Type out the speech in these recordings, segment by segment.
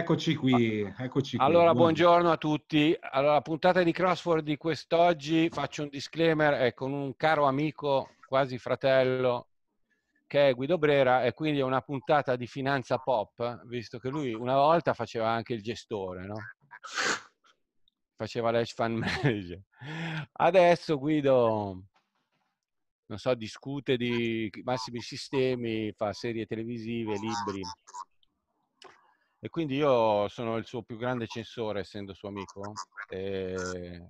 Eccoci qui, eccoci qui. Allora, buongiorno a tutti. Allora, la puntata di Crossford di quest'oggi, faccio un disclaimer, è con un caro amico, quasi fratello, che è Guido Brera e quindi è una puntata di finanza pop, visto che lui una volta faceva anche il gestore, no? Faceva l'edge fund manager. Adesso Guido, non so, discute di massimi sistemi, fa serie televisive, libri. E quindi io sono il suo più grande censore, essendo suo amico, e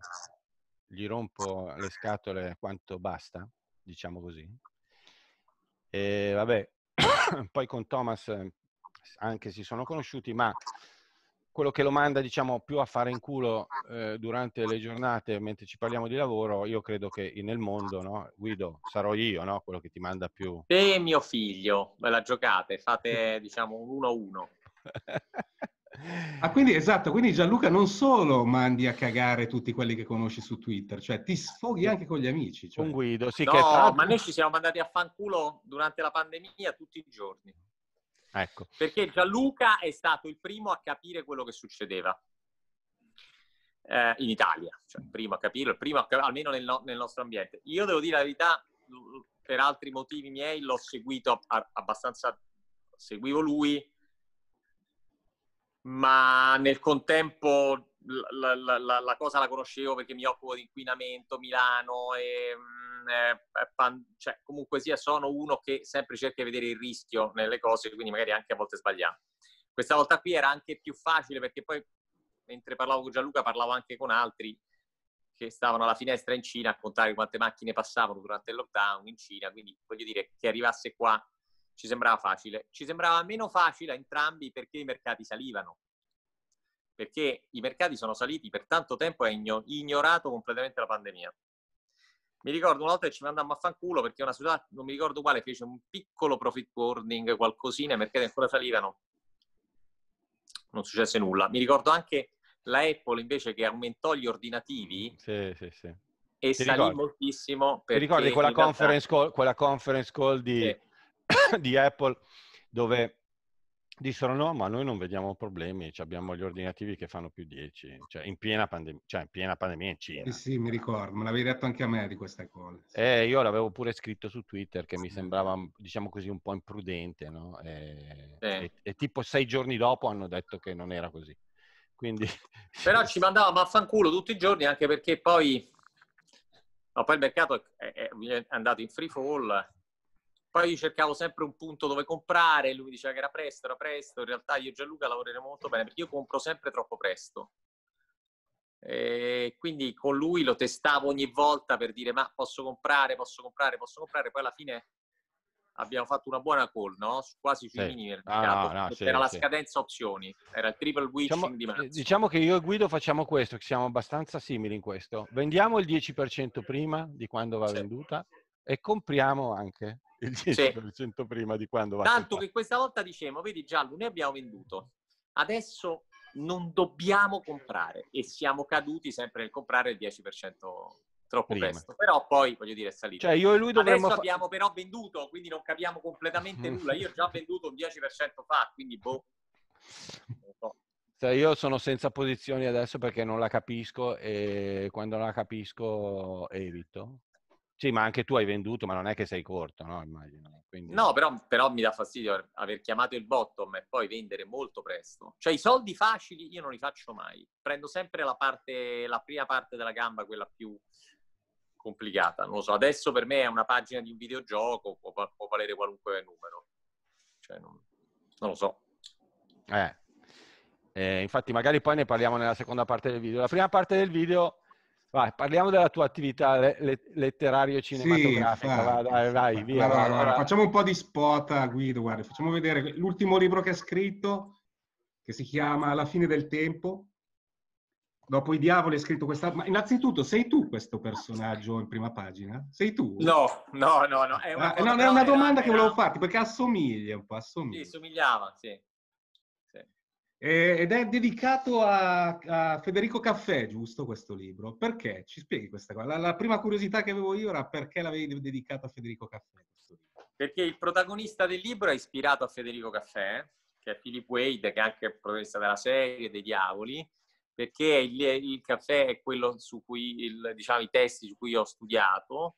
gli rompo le scatole quanto basta, diciamo così. E vabbè, poi con Thomas ehm, anche si sono conosciuti, ma quello che lo manda diciamo più a fare in culo eh, durante le giornate mentre ci parliamo di lavoro io credo che nel mondo no? Guido sarò io no? quello che ti manda più e mio figlio ve la giocate fate diciamo un 1-1 Ah, quindi esatto, quindi Gianluca non solo mandi a cagare tutti quelli che conosci su Twitter, cioè ti sfoghi anche con gli amici. Cioè. Con Guido, sì. No, che tra... ma noi ci siamo mandati a fanculo durante la pandemia tutti i giorni. Ecco. Perché Gianluca è stato il primo a capire quello che succedeva eh, in Italia, cioè il primo a capirlo, il primo a capirlo, almeno nel, no, nel, nostro ambiente. Io devo dire la verità, per altri motivi miei l'ho seguito abbastanza, seguivo lui ma nel contempo la, la, la, la, cosa la conoscevo perché mi occupo di inquinamento, Milano, e, e mm, pan, cioè, comunque sia sono uno che sempre cerca di vedere il rischio nelle cose, quindi magari anche a volte sbagliamo. Questa volta qui era anche più facile perché poi mentre parlavo con Gianluca parlavo anche con altri che stavano alla finestra in Cina a contare quante macchine passavano durante il lockdown in Cina, quindi voglio dire che arrivasse qua ci sembrava facile. Ci sembrava meno facile a entrambi perché i mercati salivano, perché i mercati sono saliti per tanto tempo e ha ignorato completamente la pandemia. Mi ricordo una volta che ci mandammo a fanculo perché una società, non mi ricordo quale, fece un piccolo profit warning, qualcosina, i mercati ancora salivano. Non successe nulla. Mi ricordo anche la Apple invece che aumentò gli ordinativi. Sì, sì, sì. E Ti salì ricordo. moltissimo. Ti ricordi quella, realtà... conference call, quella conference call di... Sì di Apple dove dissero no, ma noi non vediamo problemi, cioè abbiamo gli ordinativi che fanno più 10, cioè in piena, pandem- cioè in, piena pandemia in Cina. Sì, sì, mi ricordo, me l'avevi detto anche a me di queste cose. Sì. Eh, io l'avevo pure scritto su Twitter che sì. mi sembrava, diciamo così, un po' imprudente, no? E, eh, sì. e, e, tipo sei giorni dopo hanno detto che non era così. Quindi... Però ci mandavamo a fanculo tutti i giorni anche perché poi... No, poi il mercato è, è andato in free fall poi io cercavo sempre un punto dove comprare, lui diceva che era presto, era presto. In realtà io e Gianluca lavoreremo molto bene perché io compro sempre troppo presto. E quindi con lui lo testavo ogni volta per dire ma posso comprare, posso comprare, posso comprare. Poi alla fine abbiamo fatto una buona call, no? Quasi sui sì. mini ah, no, no, sì, era sì. la scadenza opzioni, era il triple witching diciamo, eh, diciamo, che io e Guido facciamo questo, che siamo abbastanza simili in questo. Vendiamo il 10% prima di quando va venduta e compriamo anche il 10% sì. prima di quando va. Tanto che questa volta dicevamo, vedi Giallo, noi abbiamo venduto, adesso non dobbiamo comprare e siamo caduti sempre nel comprare il 10% troppo prima. presto, però poi voglio dire è salito. Cioè io e lui dovremmo Adesso abbiamo però venduto, quindi non capiamo completamente nulla. Io ho già venduto un 10% fa, quindi boh. So. Cioè, io sono senza posizioni adesso perché non la capisco e quando non la capisco evito sì, ma anche tu hai venduto, ma non è che sei corto, no? Immagino. Eh, quindi... No, però, però, mi dà fastidio aver chiamato il bottom e poi vendere molto presto. Cioè, i soldi facili io non li faccio mai. Prendo sempre la, parte, la prima parte della gamba, quella più complicata. Non lo so, adesso per me è una pagina di un videogioco, può, può valere qualunque numero. Cioè, non, non lo so. Eh. Eh, infatti, magari poi ne parliamo nella seconda parte del video. La prima parte del video Vai, parliamo della tua attività letteraria letterario cinematografica. Sì, vai, vai, vai, via. Allora, allora, allora. Facciamo un po' di spot a Guido, guarda. facciamo vedere l'ultimo libro che ha scritto, che si chiama La fine del tempo. Dopo i diavoli è scritto questa... Ma innanzitutto sei tu questo personaggio in prima pagina? Sei tu? No, no, no. no. È una, ah, no, è una domanda era, che volevo era... farti, perché assomiglia un po', assomiglia. Sì, somigliava, sì. Eh, ed è dedicato a, a, Federico Caffè, giusto, questo libro. Perché? Ci spieghi questa cosa? La, la prima curiosità che avevo io era perché l'avevi dedicato a Federico Caffè. Perché il protagonista del libro è ispirato a Federico Caffè, che è Philip Wade, che è anche il protagonista della serie dei Diavoli, perché il, il caffè è quello su cui, il, diciamo, i testi su cui ho studiato,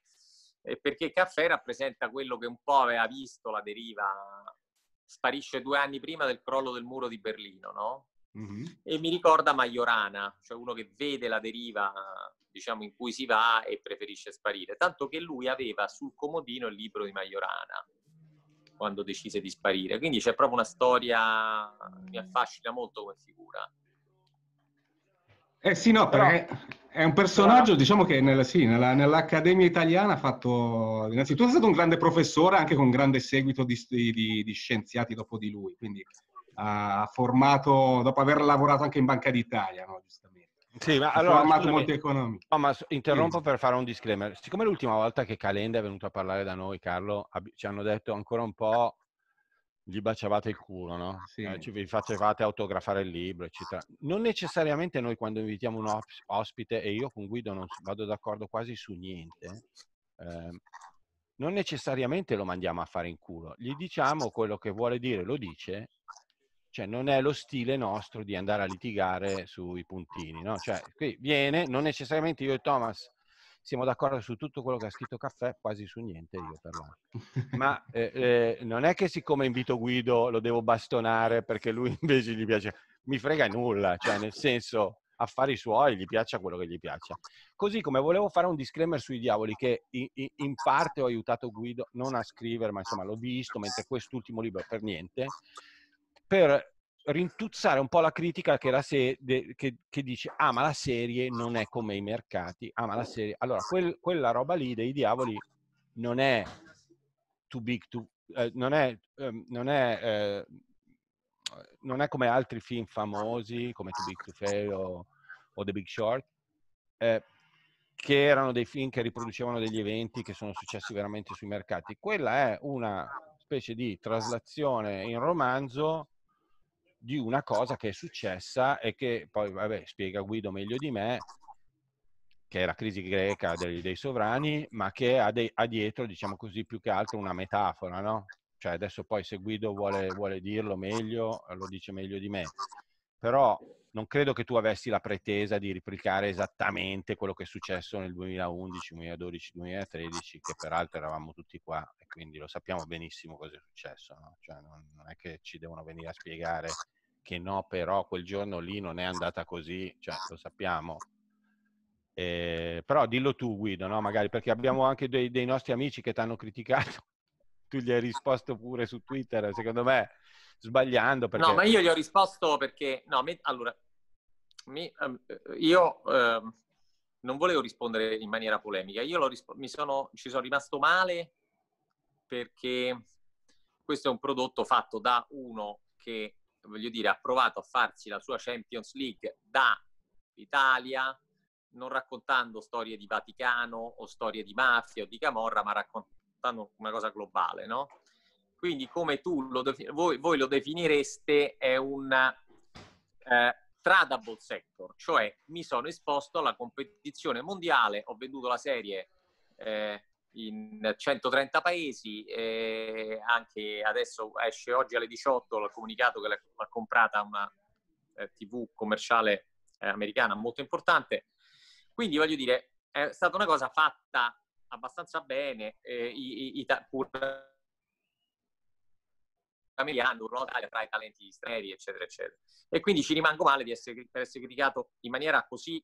e perché il caffè rappresenta quello che un po' aveva visto la deriva sparisce due anni prima del crollo del muro di Berlino, no? Mm-hmm. E mi ricorda Majorana, cioè uno che vede la deriva diciamo, in cui si va e preferisce sparire. Tanto che lui aveva sul comodino il libro di Majorana quando decise di sparire. Quindi c'è proprio una storia che mi affascina molto come figura. Eh sì, no, Però... perché è un personaggio, diciamo che nella, sì, nella, nell'Accademia Italiana ha fatto, innanzitutto è stato un grande professore, anche con grande seguito di, di, di scienziati dopo di lui, quindi ha formato, dopo aver lavorato anche in Banca d'Italia, no? giustamente. Sì, ma ha allora, formato molti economi. No, ma interrompo sì. per fare un disclaimer. Siccome l'ultima volta che Calenda è venuto a parlare da noi, Carlo, ci hanno detto ancora un po' gli baciavate il culo, no? Sì. Eh, ci, vi facevate autografare il libro, eccetera. Non necessariamente noi quando invitiamo un ospite, e io con Guido non vado d'accordo quasi su niente, eh, non necessariamente lo mandiamo a fare in culo. Gli diciamo quello che vuole dire, lo dice, cioè non è lo stile nostro di andare a litigare sui puntini, no? Cioè, qui viene, non necessariamente io e Thomas siamo d'accordo su tutto quello che ha scritto Caffè, quasi su niente io per l'altro. Ma eh, eh, non è che siccome invito Guido lo devo bastonare perché lui invece gli piace, mi frega nulla, cioè nel senso affari suoi, gli piaccia quello che gli piace. Così come volevo fare un disclaimer sui diavoli che in, in parte ho aiutato Guido non a scrivere, ma insomma l'ho visto, mentre quest'ultimo libro per niente, per rintuzzare un po' la critica che, la se- de- che, che, dice ah ma la serie non è come i mercati, ah ma la serie... Allora, quel, quella roba lì dei diavoli non è too big, to, eh, non è, eh, non, è eh, non, è, come altri film famosi come Too Big to Fail o, o The Big Short, eh, che erano dei film che riproducevano degli eventi che sono successi veramente sui mercati. Quella è una specie di traslazione in romanzo di una cosa che è esatto. successa e che poi, vabbè, spiega Guido meglio di me, che è la crisi greca dei, dei sovrani, ma che ha, dei, ha, dietro, diciamo così, più che altro una metafora, no? Cioè adesso poi se Guido vuole, vuole dirlo meglio, lo dice meglio di me. Però non credo che tu avessi la pretesa di replicare esattamente quello che è successo nel 2011, 2012, 2013, che peraltro eravamo tutti qua e quindi lo sappiamo benissimo cosa è successo. No? Cioè, non, non è che ci devono venire a spiegare che no, però quel giorno lì non è andata così, cioè, lo sappiamo. Eh, però dillo tu Guido, no? magari perché abbiamo anche dei, dei nostri amici che ti hanno criticato, tu gli hai risposto pure su Twitter, secondo me sbagliando. Perché... No, ma io gli ho risposto perché, no, mi... allora, mi... Ehm, io eh, non volevo rispondere in maniera polemica, io l'ho mi sono... ci sono rimasto male perché questo è un prodotto fatto da uno che, voglio dire, ha provato a farsi la sua Champions League da Italia, non raccontando storie di Vaticano o storie di mafia o di Camorra, ma raccontando una cosa globale, no? Quindi come tu lo, voi, voi lo definireste è un eh, tradable sector, cioè mi sono esposto alla competizione mondiale, ho venduto la serie eh, in 130 paesi, eh, anche adesso esce oggi alle 18 il comunicato che l'ha comprata una eh, tv commerciale eh, americana molto importante. Quindi voglio dire, è stata una cosa fatta abbastanza bene, eh, i, i, i, pur Cameliano, un Italia tra i talenti stranieri, eccetera, eccetera. E quindi ci rimango male di essere, per essere criticato in maniera così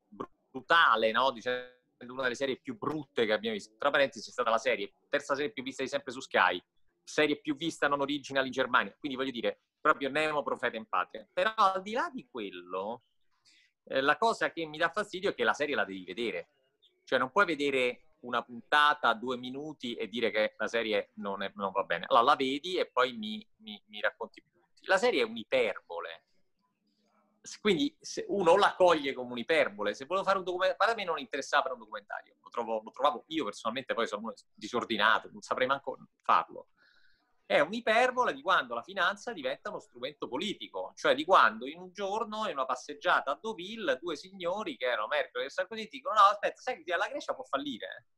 brutale, no? Dicendo una delle serie più brutte che abbiamo visto. Tra parentesi, è stata la serie, terza serie più vista di sempre su Sky, serie più vista non original in Germania. Quindi voglio dire, proprio Nemo profeta in patria. Però al di là di quello, eh, la cosa che mi dà fastidio è che la serie la devi vedere. Cioè non puoi vedere una puntata, due minuti e dire che la serie non, è, non va bene. Allora la vedi e poi mi, mi, mi racconti più punti. La serie è un'iperbole. Quindi se uno la coglie come un'iperbole. Se volevo fare un documentario, a me non interessava fare un documentario. Lo, trovo, lo trovavo io personalmente, poi sono disordinato, non saprei manco farlo è un'iperbola di quando la finanza diventa uno strumento politico, cioè di quando in un giorno, in una passeggiata a Deauville, due signori che erano Merkel e Sarkozy dicono no, aspetta, sai che la Grecia può fallire.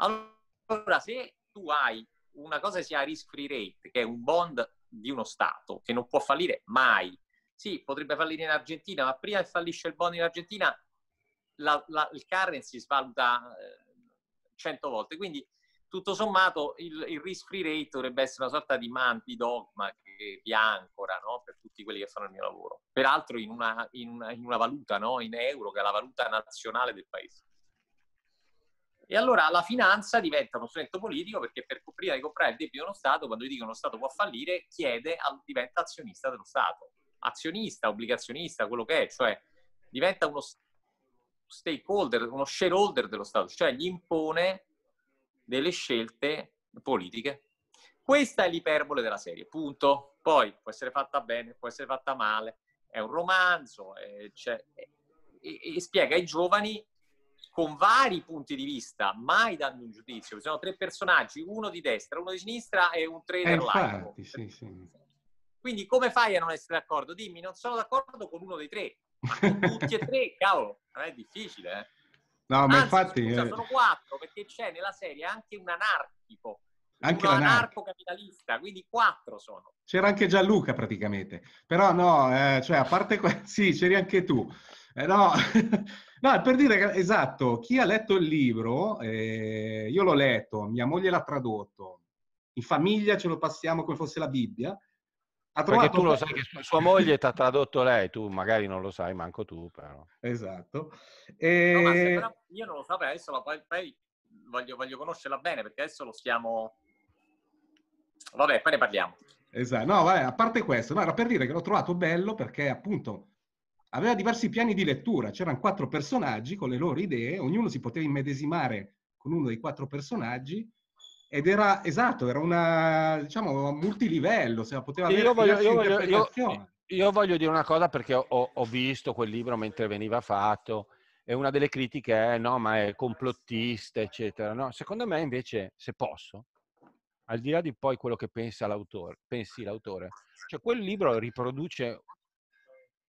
Allora, se tu hai una cosa che sia risk free rate, che è un bond di uno Stato che non può fallire mai, sì, potrebbe fallire in Argentina, ma prima che fallisce il bond in Argentina la, la, il currency svaluta eh, 100 volte. Quindi tutto sommato il, il risk free rate dovrebbe essere una sorta di manti, dogma che vi ancora no? per tutti quelli che fanno il mio lavoro. Peraltro in una, in una, in una valuta, no? in euro, che è la valuta nazionale del paese. E allora la finanza diventa uno strumento politico perché per prima e comprare il debito di uno Stato, quando gli dicono uno Stato può fallire, chiede, diventa azionista dello Stato. Azionista, obbligazionista, quello che è, cioè diventa uno stakeholder, uno shareholder dello Stato, cioè gli impone delle scelte politiche. Questa è l'iperbole della serie, punto. Poi può essere fatta bene, può essere fatta male, è un romanzo eh, cioè, e, e, spiega ai giovani con vari punti di vista, mai dando un giudizio. Ci sono tre personaggi, uno di destra, uno di sinistra e un trainer eh, laico. Sì, sì. Quindi come fai a non essere d'accordo? Dimmi, non sono d'accordo con uno dei tre, ma con tutti e tre, cavolo, non è difficile, eh? No, ma Anzi, infatti... Scusa, eh, sono quattro, perché c'è nella serie anche un anarchico. Anche un anarco-capitalista, quindi quattro sono. C'era anche Gianluca praticamente. Però no, eh, cioè a parte... Que- sì, c'eri anche tu. Eh, no. no, per dire che, esatto, chi ha letto il libro, eh, io l'ho letto, mia moglie l'ha tradotto, in famiglia ce lo passiamo come fosse la Bibbia, perché tu lo sai che sua moglie ti ha tradotto lei, tu magari non lo sai, manco tu però. Esatto. E... No, ehm Io non lo sapevo, adesso la... poi voglio, voglio conoscerla bene perché adesso lo stiamo... Vabbè, poi ne parliamo. Esatto, no, vabbè, a parte questo, no, era per dire che l'ho trovato bello perché appunto aveva diversi piani di lettura, c'erano quattro personaggi con le loro idee, ognuno si poteva immedesimare con uno dei quattro personaggi ed era esatto, era una diciamo multilivello, se la poteva avere io voglio, io, voglio, io, io voglio dire una cosa perché ho, ho, visto quel libro mentre veniva fatto e una delle critiche è eh, no, ma è complottista, eccetera. No, secondo me invece, se posso, al di là di poi quello che pensa l'autore, pensi l'autore, cioè quel libro riproduce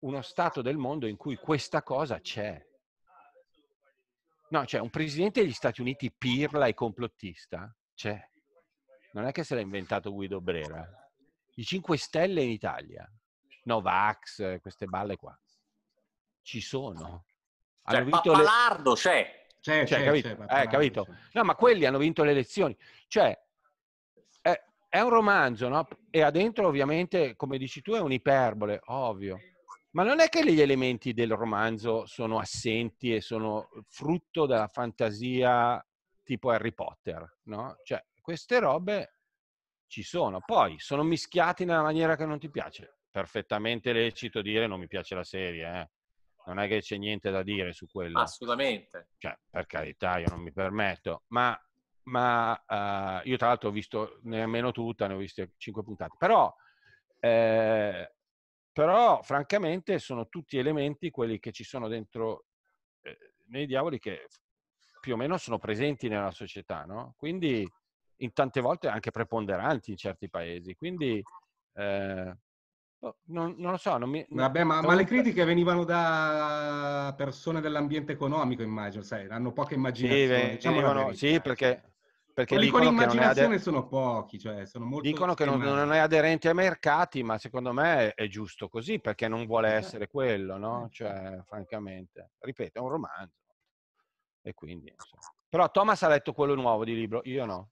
uno stato del mondo in cui questa cosa c'è. No, cioè un presidente degli Stati Uniti pirla e complottista c'è. Cioè, non è che se l'ha inventato Guido Brera. I 5 Stelle in Italia, Novax, queste balle qua, ci sono. Cioè, hanno vinto Pappalardo le... c'è. C'è, c'è, cioè, c'è, capito? C'è, eh, capito? No, ma quelli hanno vinto le elezioni. Cioè, è, è un romanzo, no? E ha dentro, ovviamente, come dici tu, è un'iperbole, ovvio. Ma non è che gli elementi del romanzo sono assenti e sono frutto della fantasia tipo Harry Potter, no? Cioè, queste robe ci sono. Poi sono mischiati nella maniera che non ti piace. Perfettamente lecito dire non mi piace la serie, eh. Non è che c'è niente da dire su quello. Assolutamente. Cioè, per carità, io non mi permetto. Ma, ma uh, io tra l'altro ho visto nemmeno tutta, ne ho viste cinque puntate. Però, eh, però, francamente, sono tutti elementi quelli che ci sono dentro eh, nei diavoli che più o meno sono presenti nella società, no? Quindi in tante volte anche preponderanti in certi paesi. Quindi eh, boh, non, non, lo so. Non mi, Vabbè, ma, ma, le critiche venivano da persone dell'ambiente economico, immagino, sai, hanno poca immaginazione. Sì, diciamo venivano, sì perché, cioè. perché Quelli con immaginazione ader- sono pochi, cioè sono molto Dicono schemati. che non, non, è aderente ai mercati, ma secondo me è giusto così, perché non vuole eh. essere quello, no? Eh. Cioè, francamente, ripeto, è un romanzo. E quindi, insomma. Però Thomas ha letto quello nuovo di libro, io no.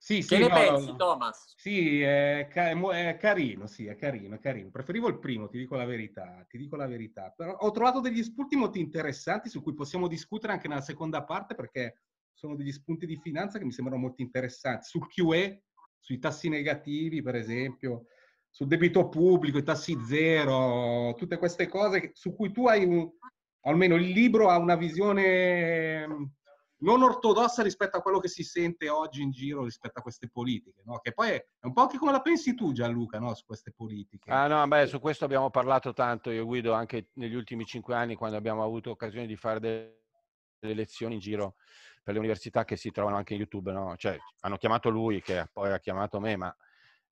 Sì, sì, che ne no, pensi, no. Thomas? Sì, è, ca- è, carino, sì, è carino, è carino. Preferivo il primo, ti dico la verità, ti dico la verità. Però ho trovato degli spunti molto interessanti su cui possiamo discutere anche nella seconda parte perché sono degli spunti di finanza che mi sembrano molto interessanti. Sul QE, sui tassi negativi, per esempio, sul debito pubblico, i tassi zero, tutte queste cose su cui tu hai un, almeno il libro ha una visione ehm, non ortodossa rispetto a quello che si sente oggi in giro rispetto a queste politiche, no? che poi è un po' anche come la pensi tu Gianluca no? su queste politiche. Ah no, beh, su questo abbiamo parlato tanto io Guido anche negli ultimi cinque anni quando abbiamo avuto occasione di fare delle, lezioni in giro per le università che si trovano anche in YouTube, no? cioè, hanno chiamato lui che poi ha chiamato me, ma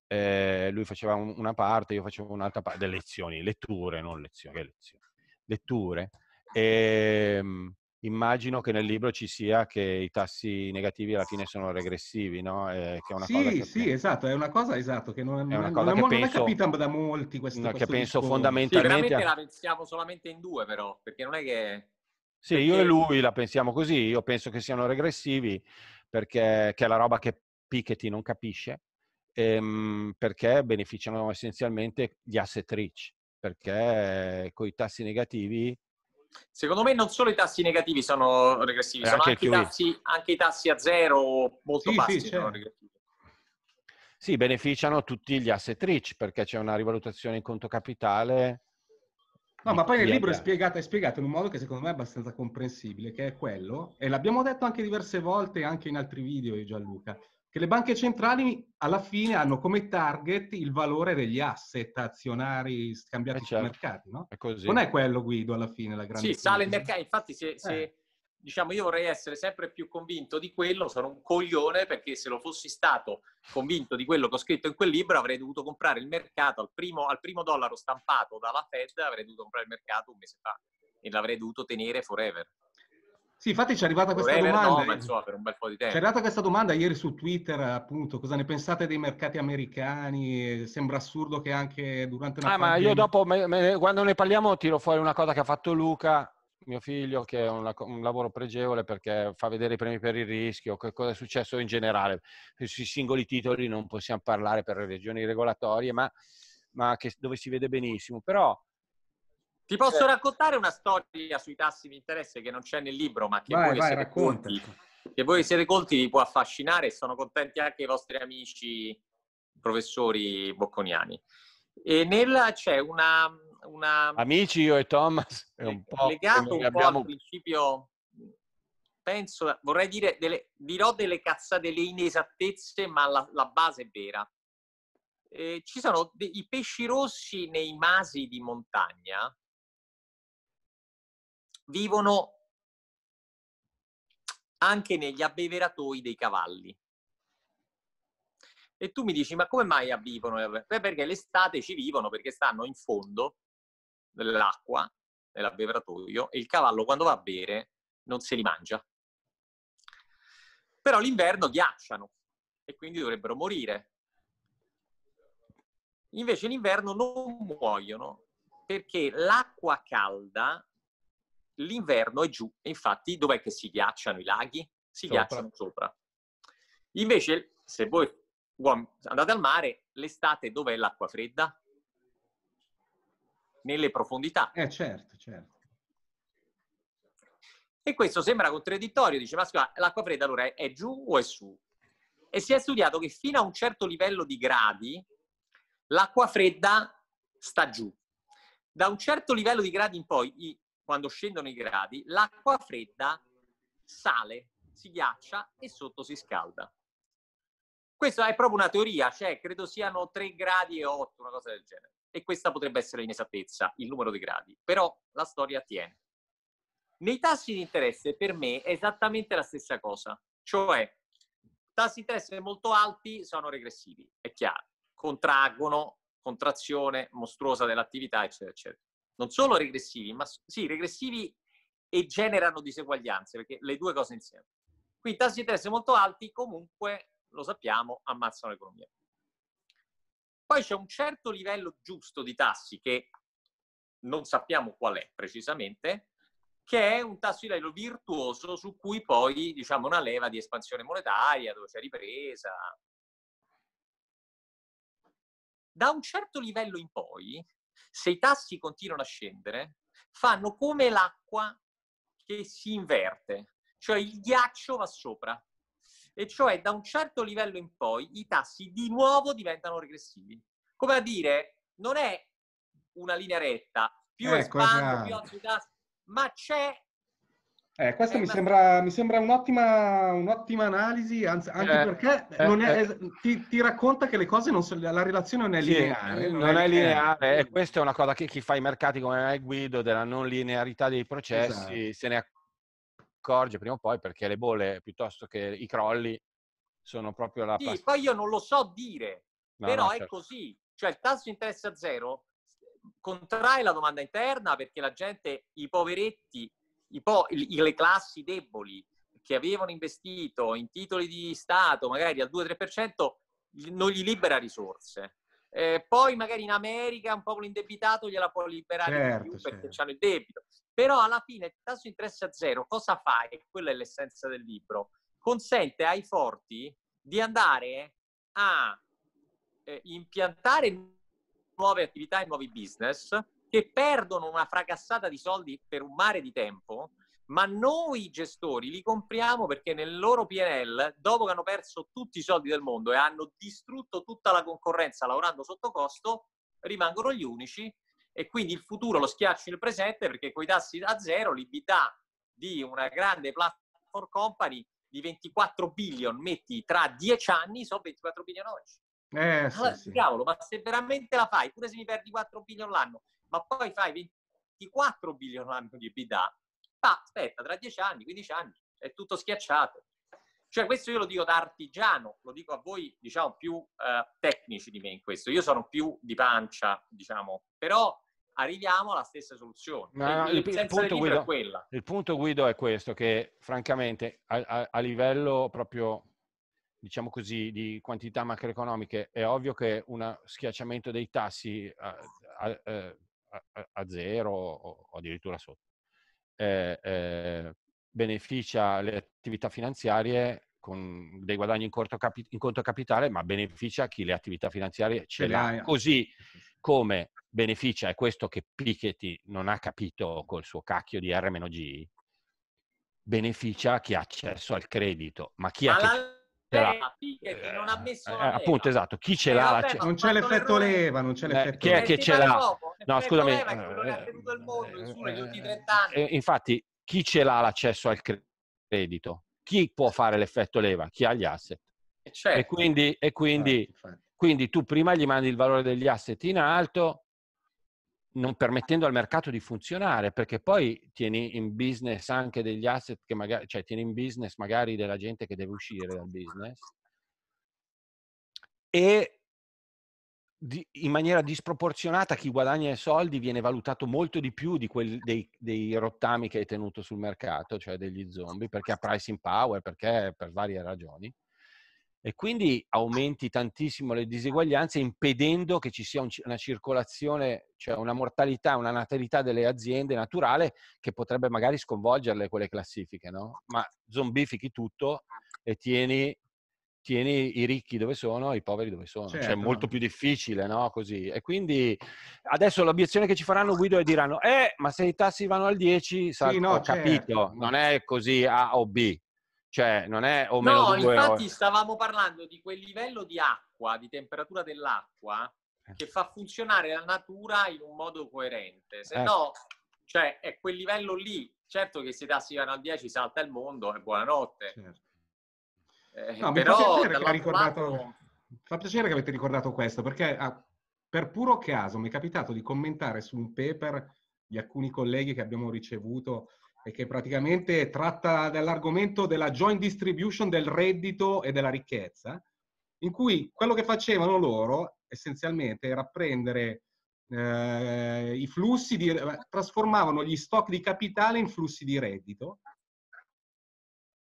eh, lui faceva una parte, io facevo un'altra parte, delle lezioni, letture, non lezioni, che lezioni, letture. E, ehm, immagino che nel libro ci sia che i tassi negativi alla fine sono regressivi, no? Eh, che è una sì, cosa che... sì, esatto, è una cosa, esatto, che non è, una cosa non, che non penso, è capita da molti questo, no, questo che penso discorso. fondamentalmente... Sì, a... la pensiamo solamente in due però, perché non è che... Sì, perché... io e lui la pensiamo così, io penso che siano regressivi, perché è la roba che Piketty non capisce, ehm, perché beneficiano essenzialmente gli asset rich, perché con i tassi negativi Secondo me non solo i tassi negativi sono regressivi, eh, sono anche, anche, i tassi, anche, i tassi, a zero molto sì, bassi sì, sono certo. Sì, beneficiano tutti gli asset rich perché c'è una rivalutazione in conto capitale. No, ma poi nel libro è spiegato, è spiegato in un modo che secondo me è abbastanza comprensibile, che è quello, e l'abbiamo detto anche diverse volte anche in altri video Gianluca, che le banche centrali alla fine hanno come target il valore degli asset azionari scambiati eh, certo. sui mercati, no? È così. non è quello, Guido, alla fine la grande... Sì, crisi. sale il mercato, infatti se, se eh. diciamo io vorrei essere sempre più convinto di quello, sono un coglione perché se lo fossi stato convinto di quello che ho scritto in quel libro avrei dovuto comprare il mercato al primo, al primo dollaro stampato dalla Fed, avrei dovuto comprare il mercato un mese fa e l'avrei dovuto tenere forever. Sì, infatti ci è arrivata questa Rainer domanda. No, ma insomma, per un bel po' di tempo. C'è arrivata questa domanda ieri su Twitter, appunto, cosa ne pensate dei mercati americani? Sembra assurdo che anche durante una Ah, pandemia... ma io dopo, me, me, quando ne parliamo, tiro fuori una cosa che ha fatto Luca, mio figlio, che è un, un lavoro pregevole perché fa vedere i premi per il rischio, che cosa è successo in generale. Sui singoli titoli non possiamo parlare per le regioni regolatorie, ma, ma che, dove si vede benissimo. Però ti posso certo. raccontare una storia sui tassi di interesse che non c'è nel libro, ma che vai, voi vai, siete conti, che voi siete conti vi può affascinare e sono contenti anche i vostri amici professori bocconiani. E nella c'è una, una... Amici, io e Thomas, è un po' legato un po' abbiamo... al principio penso, vorrei dire, delle, dirò delle cazzate, delle inesattezze, ma la, la base è vera. Eh, ci sono dei, i pesci rossi nei masi di montagna, vivono anche negli abbeveratoi dei cavalli. E tu mi dici, ma come mai vivono? Beh, perché l'estate ci vivono, perché stanno in fondo dell'acqua, nell'abbeveratoio, e il cavallo quando va a bere non se li mangia. Però l'inverno ghiacciano e quindi dovrebbero morire. Invece l'inverno non muoiono perché l'acqua calda l'inverno è giù e infatti dov'è che si ghiacciano i laghi? Si sopra. ghiacciano sopra. Invece, se voi andate al mare, l'estate dov'è l'acqua fredda? Nelle profondità. Eh certo, certo. E questo sembra contraddittorio, dice ma scusa, l'acqua fredda allora è giù o è su? E si è studiato che fino a un certo livello di gradi l'acqua fredda sta giù. Da un certo livello di gradi in poi quando scendono i gradi, l'acqua fredda sale, si ghiaccia e sotto si scalda. Questa è proprio una teoria, cioè credo siano 3 gradi e 8, una cosa del genere. E questa potrebbe essere l'inesattezza, il numero di gradi, però la storia tiene. Nei tassi di interesse per me è esattamente la stessa cosa, cioè tassi di interesse molto alti sono regressivi, è chiaro, contraggono, contrazione mostruosa dell'attività, eccetera, eccetera non solo regressivi, ma sì, regressivi e generano diseguaglianze, perché le due cose insieme. Quindi i tassi di interesse molto alti comunque, lo sappiamo, ammazzano l'economia. Poi c'è un certo livello giusto di tassi che non sappiamo qual è precisamente, che è un tasso di livello virtuoso su cui poi diciamo una leva di espansione monetaria, dove c'è ripresa. Da un certo livello in poi se i tassi continuano a scendere, fanno come l'acqua che si inverte, cioè il ghiaccio va sopra. E cioè da un certo livello in poi i tassi di nuovo diventano regressivi. Come a dire, non è una linea retta, più ecco, esatto. più alzi esatto. tassi, ma c'è eh, questa eh, mi, ma... sembra, mi, sembra, un'ottima, un'ottima analisi, anzi, anche eh, perché eh, è, eh. ti, ti, racconta che le cose non sono, la relazione non è sì, lineare. Non, non è, è, lineare, e questa è una cosa che chi fa i mercati come me Guido, della non linearità dei processi, esatto. se ne accorge prima o poi perché le bolle piuttosto che i crolli sono proprio la... Sì, past- poi io non lo so dire, no, però no, certo. è così. Cioè il tasso di interesse a zero contrae la domanda interna perché la gente, i poveretti, i po- le classi deboli che avevano investito in titoli di Stato magari al 2-3%, non gli libera risorse. Eh, poi magari in America un popolo indebitato gliela può liberare certo, più perché certo. hanno il debito. Però alla fine il tasso di interesse a zero cosa fa? E quella è l'essenza del libro. Consente ai forti di andare a eh, impiantare nuove attività e nuovi business che perdono una fracassata di soldi per un mare di tempo, ma noi gestori li compriamo perché nel loro PNL, dopo che hanno perso tutti i soldi del mondo e hanno distrutto tutta la concorrenza lavorando sotto costo, rimangono gli unici e quindi il futuro lo schiacci nel presente perché con i tassi a zero l'IBITA di una grande platform company di 24 billion, metti tra 10 anni, sono 24 billion oggi. Eh, sì, allora, sì. Cavolo, ma se veramente la fai, pure se mi perdi 4 billion l'anno, ma poi fai 24 bilionami di EBITDA, ma aspetta, tra 10 anni, 15 anni, è tutto schiacciato. Cioè, questo io lo dico da artigiano, lo dico a voi, diciamo, più eh, tecnici di me in questo. Io sono più di pancia, diciamo, però arriviamo alla stessa soluzione. No, il, il, il, punto Guido, il, punto Guido, è questo, che francamente a, a, a, livello proprio, diciamo così, di quantità macroeconomiche è ovvio che un schiacciamento dei tassi eh, a, eh, a, a zero o, o, addirittura sotto. Eh, eh, beneficia le attività finanziarie con dei guadagni in, capi- in conto capitale, ma beneficia chi le attività finanziarie ce l'ha. Così come beneficia, è questo che Piketty non ha capito col suo cacchio di R-G, beneficia chi ha accesso al credito, ma chi ma ha... La ce eh, l'ha. non ha eh, messo eh, appunto, esatto, chi ce eh, l'ha? Vabbè, non c'è l'effetto leva, non c'è l'effetto eh, Chi è che ce l'ha? No, scusami. Infatti, chi ce l'ha l'accesso al credito? Chi può fare l'effetto leva? Chi ha gli asset? Certo. E quindi, e quindi, quindi tu prima gli mandi il valore degli asset in alto, non permettendo al mercato di funzionare, perché poi tieni in business anche degli asset che magari, cioè tieni in business magari della gente che deve uscire dal business e di, in maniera disproporzionata chi guadagna i soldi viene valutato molto di più di quelli, dei, dei, rottami che hai tenuto sul mercato, cioè degli zombie, perché ha pricing power, perché per varie ragioni e quindi aumenti tantissimo le diseguaglianze impedendo che ci sia una circolazione, cioè una mortalità, una natalità delle aziende naturale che potrebbe magari sconvolgerle quelle classifiche, no? Ma zombifichi tutto e tieni, tieni i ricchi dove sono i poveri dove sono, certo. cioè è certo. molto più difficile, no? Così. E quindi adesso l'obiezione che ci faranno Guido è diranno, eh, ma se i tassi vanno al 10, sì, no, ho certo. capito, non è così A o B, cioè non è o meno No, infatti ore. stavamo parlando di quel livello di acqua, di temperatura dell'acqua, eh. che fa funzionare la natura in un modo coerente. Se eh. no, cioè, è quel livello lì. Certo che se tassi al 10 salta il mondo e buonanotte. Certo. Eh, no, però, mi fa ricordato... Lato... Fa piacere che avete ricordato questo, perché ah, per puro caso mi è capitato di commentare su un paper di alcuni colleghi che abbiamo ricevuto e che praticamente tratta dell'argomento della joint distribution del reddito e della ricchezza, in cui quello che facevano loro essenzialmente era prendere eh, i flussi, di, trasformavano gli stock di capitale in flussi di reddito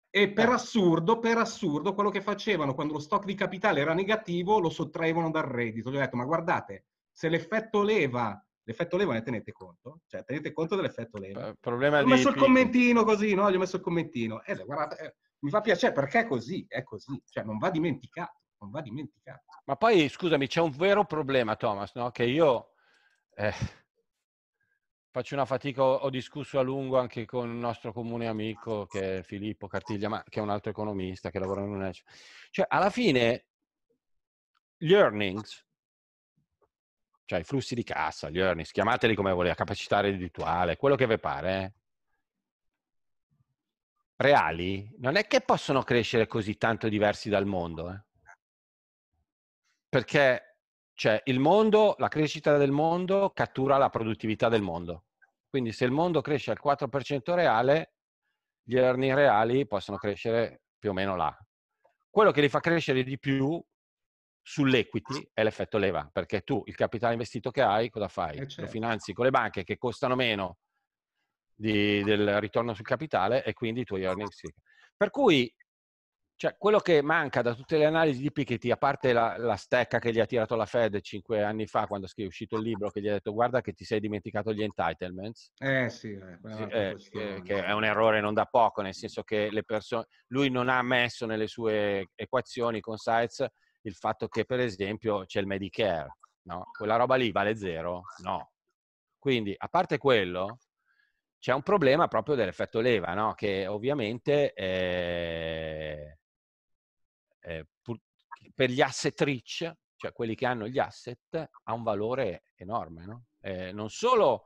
e per eh. assurdo, per assurdo, quello che facevano quando lo stock di capitale era negativo lo sottraevano dal reddito. Gli ho detto, ma guardate, se l'effetto leva L'effetto leva ne tenete conto? Cioè, tenete conto dell'effetto leva. Il problema ho messo il commentino così, no? Gli ho messo il commentino. Eh, guardate, eh, mi fa piacere perché è così, è così. Cioè, non va dimenticato, non va dimenticato. Ma poi, scusami, c'è un vero problema, Thomas, no? Che io... Eh, faccio una fatica, ho discusso a lungo anche con il nostro comune amico che è Filippo Cartiglia, ma che è un altro economista che lavora in un Cioè, alla fine gli earnings cioè i flussi di cassa, gli earnings, chiamateli come volete, capacità reddituale, quello che vi pare, eh. reali, non è che possono crescere così tanto diversi dal mondo. Eh? Perché cioè, il mondo, la crescita del mondo cattura la produttività del mondo. Quindi se il mondo cresce al 4% reale, gli earnings reali possono crescere più o meno là. Quello che li fa crescere di più sull'equity ah. è l'effetto leva, perché tu il capitale investito che hai, cosa fai? Eh, certo. Lo finanzi con le banche che costano meno di, del ritorno sul capitale e quindi i tuoi earnings. Per cui cioè, quello che manca da tutte le analisi di Piketty, a parte la, la, stecca che gli ha tirato la Fed cinque anni fa quando è uscito il libro che gli ha detto guarda che ti sei dimenticato gli entitlements, eh sì, eh, sì eh, che è un errore non da poco, nel senso che le persone, lui non ha messo nelle sue equazioni con Sites il fatto che per esempio c'è il Medicare, no? quella roba lì vale zero? No. Quindi a parte quello c'è un problema proprio dell'effetto leva, no? che ovviamente eh, eh, pur, per gli asset rich, cioè quelli che hanno gli asset, ha un valore enorme. No? Eh, non solo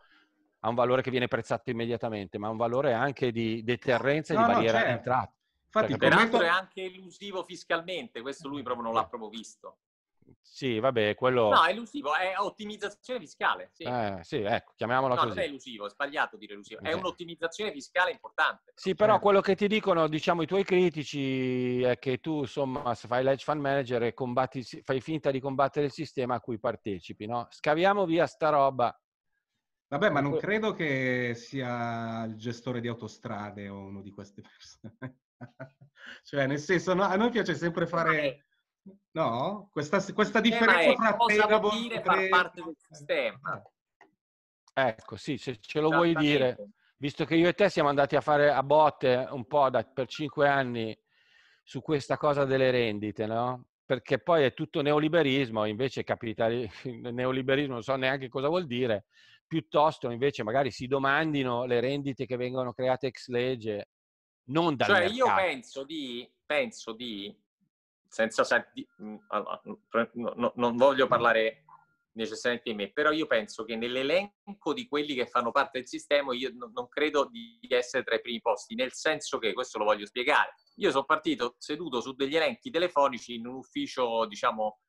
ha un valore che viene prezzato immediatamente, ma ha un valore anche di deterrenza e no, di barriera no, certo. di entrata. Cioè, Infatti, peraltro commenta... è anche elusivo fiscalmente, questo lui proprio non l'ha proprio visto. Sì, vabbè, quello... No, è elusivo, è ottimizzazione fiscale. Sì, eh, sì ecco, chiamiamola no, così. non è elusivo, è sbagliato dire elusivo, è eh. un'ottimizzazione fiscale importante. Sì, però certo. quello che ti dicono, diciamo, i tuoi critici è che tu, insomma, se fai l'edge fund manager e combatti, fai finta di combattere il sistema a cui partecipi, no? Scaviamo via sta roba. Vabbè, ma non credo che sia il gestore di autostrade o uno di queste persone. cioè, nel senso, no, a noi piace sempre eh, fare... No? Questa, questa eh, differenza tra Tenable e... Tre... far parte del sistema. Ah. Ecco, sì, se ce lo vuoi dire. Visto che io e te siamo andati a fare a botte un po' da, per cinque anni su questa cosa delle rendite, no? Perché poi è tutto neoliberismo, invece capitali... neoliberismo non so neanche cosa vuol dire, piuttosto invece magari si domandino le rendite che vengono create ex legge non dal cioè, mercato. io penso di, penso di senza senti, mm, mm, no, non voglio parlare necessariamente di me, però io penso che nell'elenco di quelli che fanno parte del sistema io non credo di essere tra i primi posti, nel senso che, questo lo voglio spiegare, io sono partito seduto su degli elenchi telefonici in un ufficio, diciamo,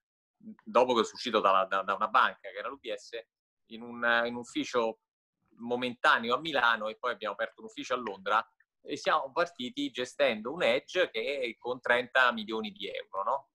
mm, dopo che sono uscito da, da, da una banca, che era l'UBS, in un, in un ufficio momentaneo a Milano e poi abbiamo aperto un ufficio a Londra, e siamo partiti gestendo un edge che con 30 milioni di euro. No?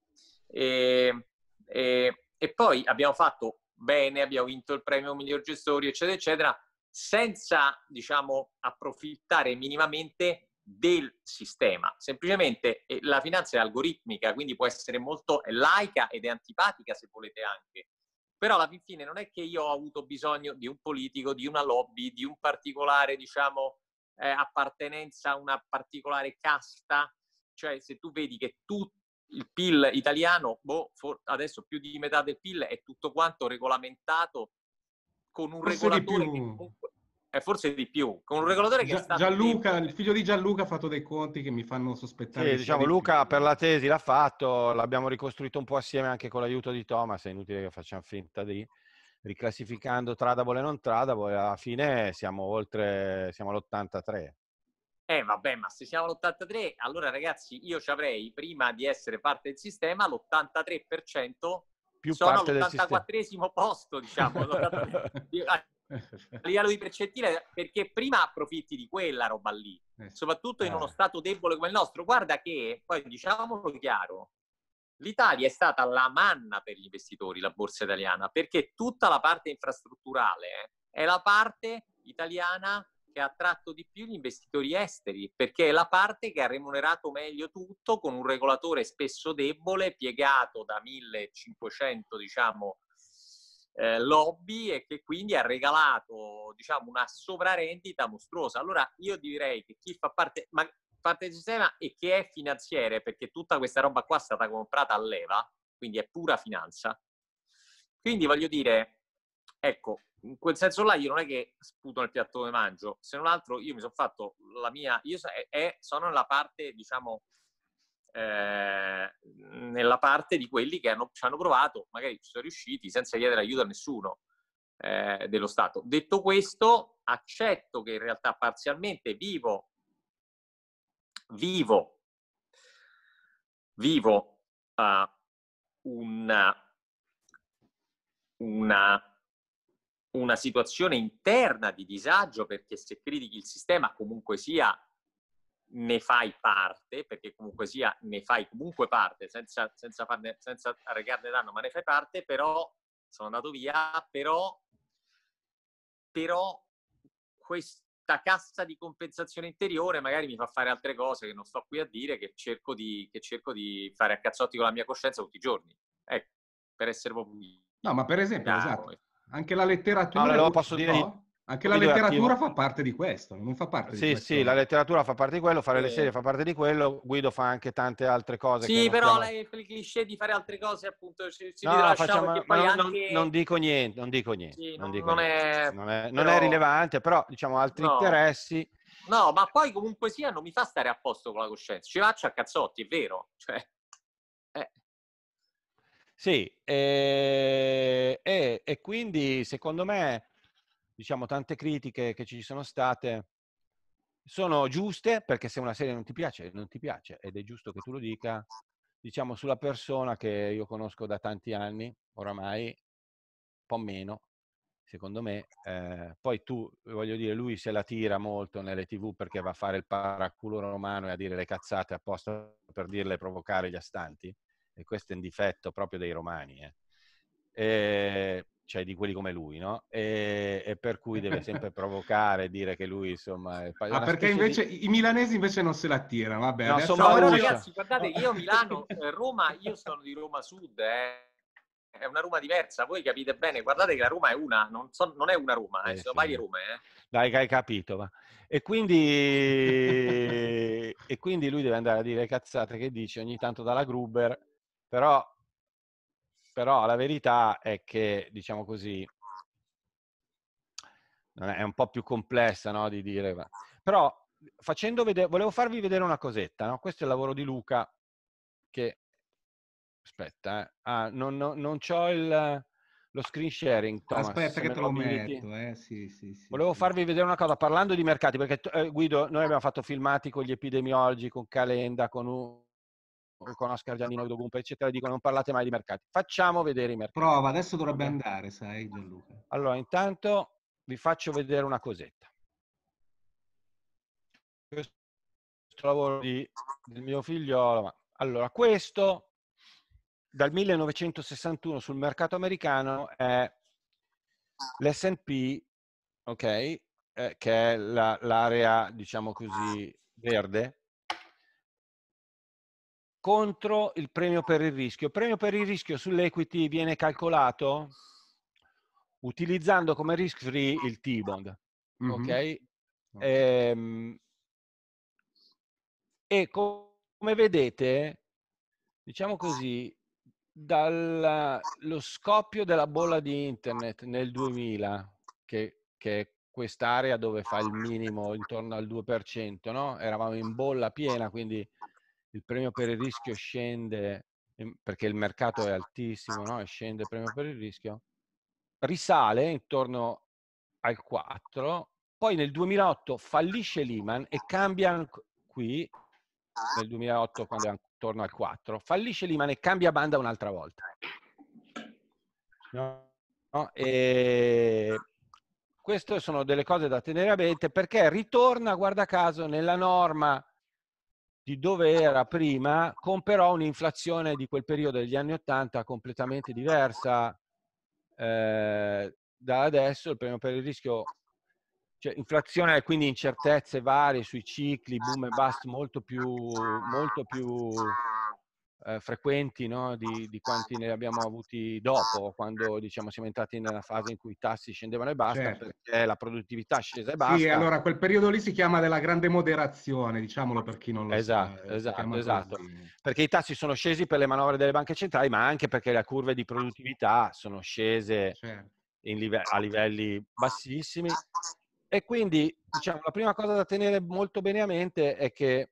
E, e, e, poi abbiamo fatto bene, abbiamo vinto il premio miglior gestore, eccetera, eccetera, senza diciamo, approfittare minimamente del sistema. Semplicemente eh, la finanza è algoritmica, quindi può essere molto laica ed è antipatica se volete anche. Però alla fin fine non è che io ho avuto bisogno di un politico, di una lobby, di un particolare, diciamo, eh, appartenenza a una particolare casta, cioè se tu vedi che tutto il PIL italiano, boh, for- adesso più di metà del PIL è tutto quanto regolamentato con un forse regolatore che comunque è eh, forse di più, con un regolatore che Gia- è stato Gianluca, il figlio di Gianluca ha fatto dei conti che mi fanno sospettare. Sì, diciamo di Luca più. per la tesi l'ha fatto, l'abbiamo ricostruito un po' assieme anche con l'aiuto di Thomas, è inutile che facciamo finta di riclassificando tradable e non tradable, alla fine siamo oltre, siamo all'83. Eh vabbè, ma se siamo all'83, allora ragazzi, io ci avrei, prima di essere parte del sistema, l'83% più sono parte all'84esimo posto, diciamo. a livello di percentile, perché prima approfitti di quella roba lì, eh soprattutto in uno eh. stato debole come il nostro. Guarda che, poi diciamolo chiaro, L'Italia è stata la manna per gli investitori, la borsa italiana, perché tutta la parte infrastrutturale eh, è la parte italiana che ha attratto di più gli investitori esteri, perché è la parte che ha remunerato meglio tutto con un regolatore spesso debole, piegato da 1500, diciamo, eh, lobby e che quindi ha regalato diciamo una sovrarendita mostruosa. Allora io direi che chi fa parte, ma parte del sistema e che è finanziere, perché tutta questa roba qua è stata comprata a leva, quindi è pura finanza. Quindi voglio dire, ecco, in quel senso là io non è che sputo nel piatto dove mangio, se non altro io mi sono fatto la mia, io so, è, sono nella parte, diciamo, eh, nella parte di quelli che hanno, ci hanno provato, magari ci sono riusciti senza chiedere aiuto a nessuno eh, dello Stato. Detto questo, accetto che in realtà parzialmente vivo vivo, vivo uh, una, una, una situazione interna di disagio perché se critichi il sistema comunque sia ne fai parte, perché comunque sia ne fai comunque parte, senza, senza, farne, senza regarne danno, ma ne fai parte, però sono andato via, però, però questo cosiddetta cassa di compensazione interiore magari mi fa fare altre cose che non sto qui a dire, che cerco di, che cerco di fare a cazzotti con la mia coscienza tutti i giorni. Ecco, per essere proprio... No, ma per esempio, esatto, anche la letteratura... Allora, posso dire... No? Anche la letteratura fa parte di questo, non fa parte sì, di questo. Sì, sì, la letteratura fa parte di quello, fare eh. le serie fa parte di quello, Guido fa anche tante altre cose. Sì, però stiamo... lei, cliché di fare altre cose appunto ci, si no, facciamo, non, anche... non, dico niente, non dico niente. Sì, non, dico non niente. È... Non, è, però... è rilevante, però diciamo altri no. interessi. No, ma poi comunque sia non mi fa stare a posto con la coscienza, ci faccio a cazzotti, è vero. Cioè, eh. Sì, e, eh, e, e quindi secondo me diciamo, tante critiche che ci sono state sono giuste, perché se una serie non ti piace, non ti piace, ed è giusto che tu lo dica, diciamo, sulla persona che io conosco da tanti anni, oramai, un po' meno, secondo me. Eh, poi tu, voglio dire, lui se la tira molto nelle tv perché va a fare il paraculo romano e a dire le cazzate apposta per dirle e provocare gli astanti, e questo è un difetto proprio dei romani. Eh. E cioè di quelli come lui, no? E, e per cui deve sempre provocare, dire che lui insomma... È ah, perché invece di... i milanesi invece non se la tirano, vabbè. No, sono no, ragazzi, guardate, io Milano, eh, Roma, io sono di Roma Sud, eh. è una Roma diversa, voi capite bene, guardate che la Roma è una, non, so, non è una Roma, eh, eh sono varie Rome. Eh. Dai, hai capito, ma... E quindi... e quindi lui deve andare a dire cazzate che dice ogni tanto dalla Gruber, però però la verità è che, diciamo così, è un po' più complessa no, di dire... Però vedere, volevo farvi vedere una cosetta, no? questo è il lavoro di Luca che... Aspetta, eh. ah, non, non, non ho il lo screen sharing. Thomas, Aspetta che te lo metto. Eh? Sì, sì, sì, Volevo farvi vedere una cosa, parlando di mercati, perché eh, Guido, noi abbiamo fatto filmati con gli epidemiologi, con Calenda, con con Oscar Giannino e Gumpa, eccetera, dicono non parlate mai di mercati. Facciamo vedere i mercati. Prova, adesso dovrebbe andare, sai Gianluca. Allora, intanto vi faccio vedere una cosetta. Questo lavoro di, del mio figliolo, allora questo dal 1961 sul mercato americano è l'S&P, ok, eh, che è la, l'area, diciamo così, verde, contro il premio per il rischio. Il premio per il rischio sull'equity viene calcolato utilizzando come risk free il T-bond, mm-hmm. ok? E, ehm, e come vedete, diciamo così, dallo scoppio della bolla di internet nel 2000, che, che è quest'area dove fa il minimo intorno al 2%, no? eravamo in bolla piena, quindi il premio per il rischio scende ehm, perché il mercato è altissimo no? e scende il premio per il rischio, risale intorno al 4, poi nel 2008 fallisce Lehman e cambia qui, nel 2008 quando è intorno al 4, fallisce Lehman e cambia banda un'altra volta. No? no? E ehm, queste sono delle cose da tenere a mente perché ritorna, guarda caso, nella norma di dove era prima, con però un'inflazione di quel periodo degli anni Ottanta completamente diversa eh, da adesso. Il premio per il rischio, cioè inflazione e quindi incertezze varie sui cicli, boom e bust molto più, molto più eh, frequenti no? di, di, quanti ne abbiamo avuti dopo, quando diciamo, siamo entrati nella fase in cui i tassi scendevano e basta, certo. perché la produttività scesa e basta. Sì, allora quel periodo lì si chiama della grande moderazione, diciamolo per chi non lo esatto, sa. Esatto, eh, esatto. esatto. Perché i tassi sono scesi per le manovre delle banche centrali, ma anche perché le curve di produttività sono scese certo. live- a livelli bassissimi. E quindi diciamo, la prima cosa da tenere molto bene a mente è che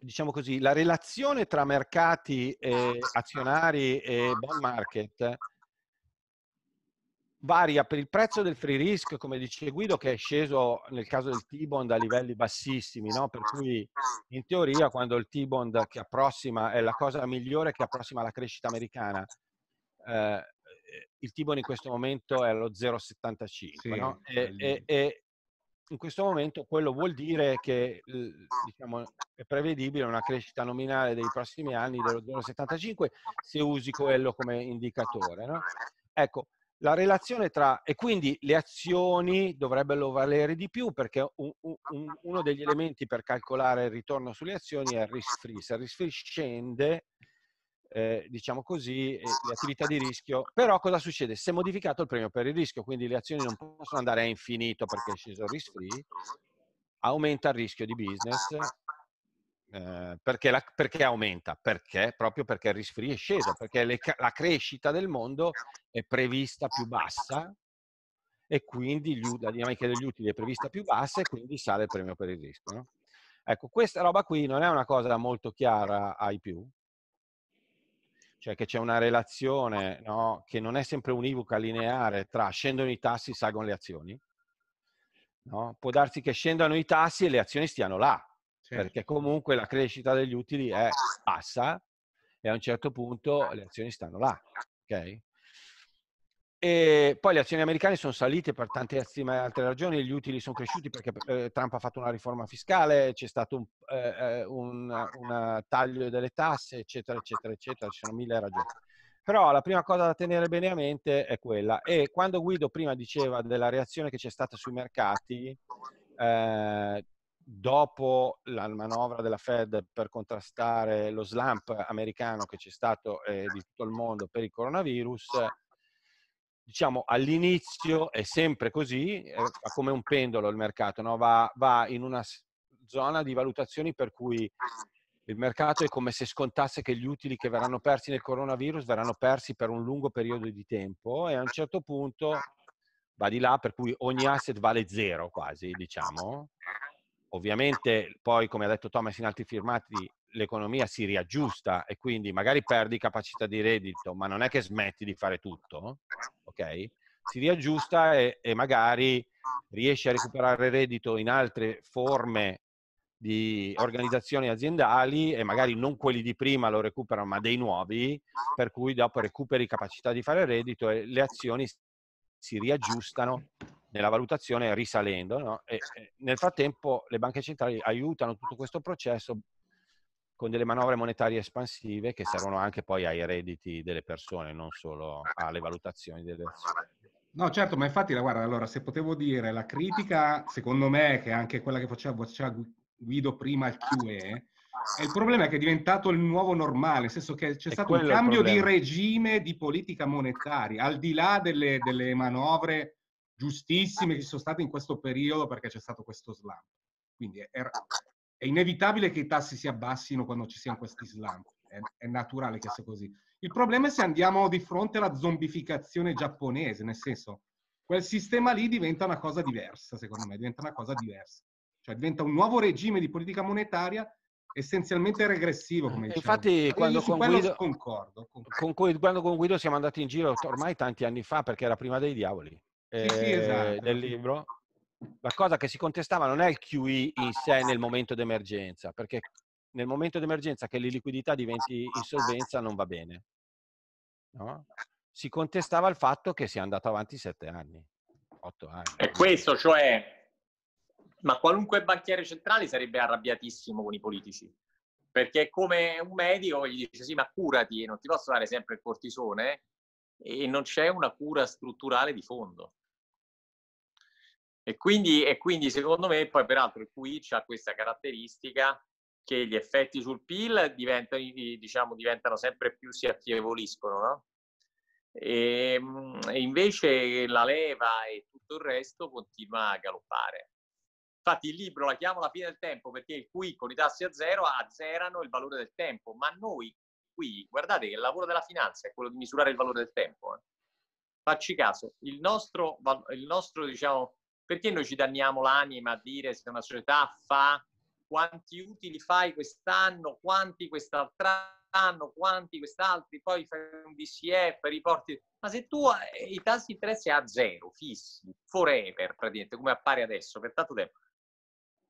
diciamo così, la relazione tra mercati e azionari e bond market varia per il prezzo del free risk, come dice Guido, che è sceso nel caso del T-Bond a livelli bassissimi, no? per cui in teoria quando il T-Bond che approssima è la cosa migliore che approssima la crescita americana, eh, il T-Bond in questo momento è allo 0,75 sì, no? e, e, e, in questo momento quello vuol dire che diciamo, è prevedibile una crescita nominale dei prossimi anni dello 0,75 se usi quello come indicatore. No? Ecco, la relazione tra... e quindi le azioni dovrebbero valere di più perché un, un, uno degli elementi per calcolare il ritorno sulle azioni è il risk free. Se il risk free scende, eh, diciamo così, le attività di rischio. Però cosa succede? Se è modificato il premio per il rischio, quindi le azioni non possono andare a infinito perché è sceso il risk free, aumenta il rischio di business. Eh, perché, la, perché, aumenta? Perché? Proprio perché il risk free è sceso, perché le, la crescita del mondo è prevista più bassa e quindi gli, la dinamica degli utili è prevista più bassa e quindi sale il premio per il rischio. No? Ecco, questa roba qui non è una cosa molto chiara ai più, cioè che c'è una relazione no, che non è sempre univoca, lineare, tra scendono i tassi, salgono le azioni. No? Può darsi che scendano i tassi e le azioni stiano là, sì. perché comunque la crescita degli utili è bassa e a un certo punto le azioni stanno là. Okay? E poi le azioni americane sono salite per tante altre ragioni, gli utili sono cresciuti perché eh, Trump ha fatto una riforma fiscale, c'è stato un, eh, un, eh, un, taglio delle tasse, eccetera, eccetera, eccetera, ci sono mille ragioni. Però la prima cosa da tenere bene a mente è quella. E quando Guido prima diceva della reazione che c'è stata sui mercati eh, dopo la manovra della Fed per contrastare lo slump americano che c'è stato eh, di tutto il mondo per il coronavirus, diciamo all'inizio è sempre così, è come un pendolo il mercato, no? va, va, in una zona di valutazioni per cui il mercato è come se scontasse che gli utili che verranno persi nel coronavirus verranno persi per un lungo periodo di tempo e a un certo punto va di là per cui ogni asset vale zero quasi, diciamo. Ovviamente poi, come ha detto Thomas in altri firmati, l'economia si riaggiusta e quindi magari perdi capacità di reddito, ma non è che smetti di fare tutto, ok? Si riaggiusta e, e magari riesci a recuperare reddito in altre forme di organizzazioni aziendali e magari non quelli di prima lo recuperano, ma dei nuovi, per cui dopo recuperi capacità di fare reddito e le azioni si riaggiustano nella valutazione risalendo. No? E, e nel frattempo le banche centrali aiutano tutto questo processo con delle manovre monetarie espansive che servono anche poi ai redditi delle persone, non solo alle valutazioni delle persone. No, certo, ma infatti, guarda, allora, se potevo dire, la critica, secondo me, che è anche quella che faceva, faceva Guido prima al QE, il problema è che è diventato il nuovo normale, nel senso che c'è stato un cambio di regime di politica monetaria, al di là delle, delle, manovre giustissime che ci sono state in questo periodo perché c'è stato questo slam. Quindi era, è inevitabile che i tassi si abbassino quando ci siano questi slump. è, è naturale che sia così. Il problema è se andiamo di fronte alla zombificazione giapponese, nel senso, quel sistema lì diventa una cosa diversa, secondo me, diventa una cosa diversa. Cioè diventa un nuovo regime di politica monetaria essenzialmente regressivo. Come dicevo. Infatti, quando con, Guido, concordo, concordo. Con, quando con Guido siamo andati in giro ormai tanti anni fa, perché era prima dei diavoli, sì, sì, eh, esatto. del libro, la cosa che si contestava non è il QE in sé nel momento d'emergenza, perché nel momento d'emergenza che l'illiquidità diventi insolvenza non va bene. No? Si contestava il fatto che sia andato avanti sette anni, otto anni. E eh, questo, cioè, ma qualunque banchiere centrale sarebbe arrabbiatissimo con i politici, perché è come un medico gli dice sì, ma curati, non ti posso dare sempre il cortisone, e non c'è una cura strutturale di fondo. E quindi, e quindi secondo me poi peraltro il QI ha questa caratteristica che gli effetti sul PIL diventano, diciamo, diventano sempre più si affievoliscono, no? Ehm, e, invece la leva e tutto il resto continua a galoppare. Infatti il libro la chiamo la fine del tempo perché il QI con i tassi a zero azzerano il valore del tempo, ma noi qui, guardate che il lavoro della finanza è quello di misurare il valore del tempo. Eh. Facci caso, il nostro, il nostro diciamo, perché noi ci danniamo l'anima a dire se una società fa quanti utili fai quest'anno, quanti quest'altro anno, quanti quest'altro, poi fai un DCF, riporti... Ma se tu eh, i tassi di interesse a zero, fissi, forever, praticamente, come appare adesso, per tanto tempo,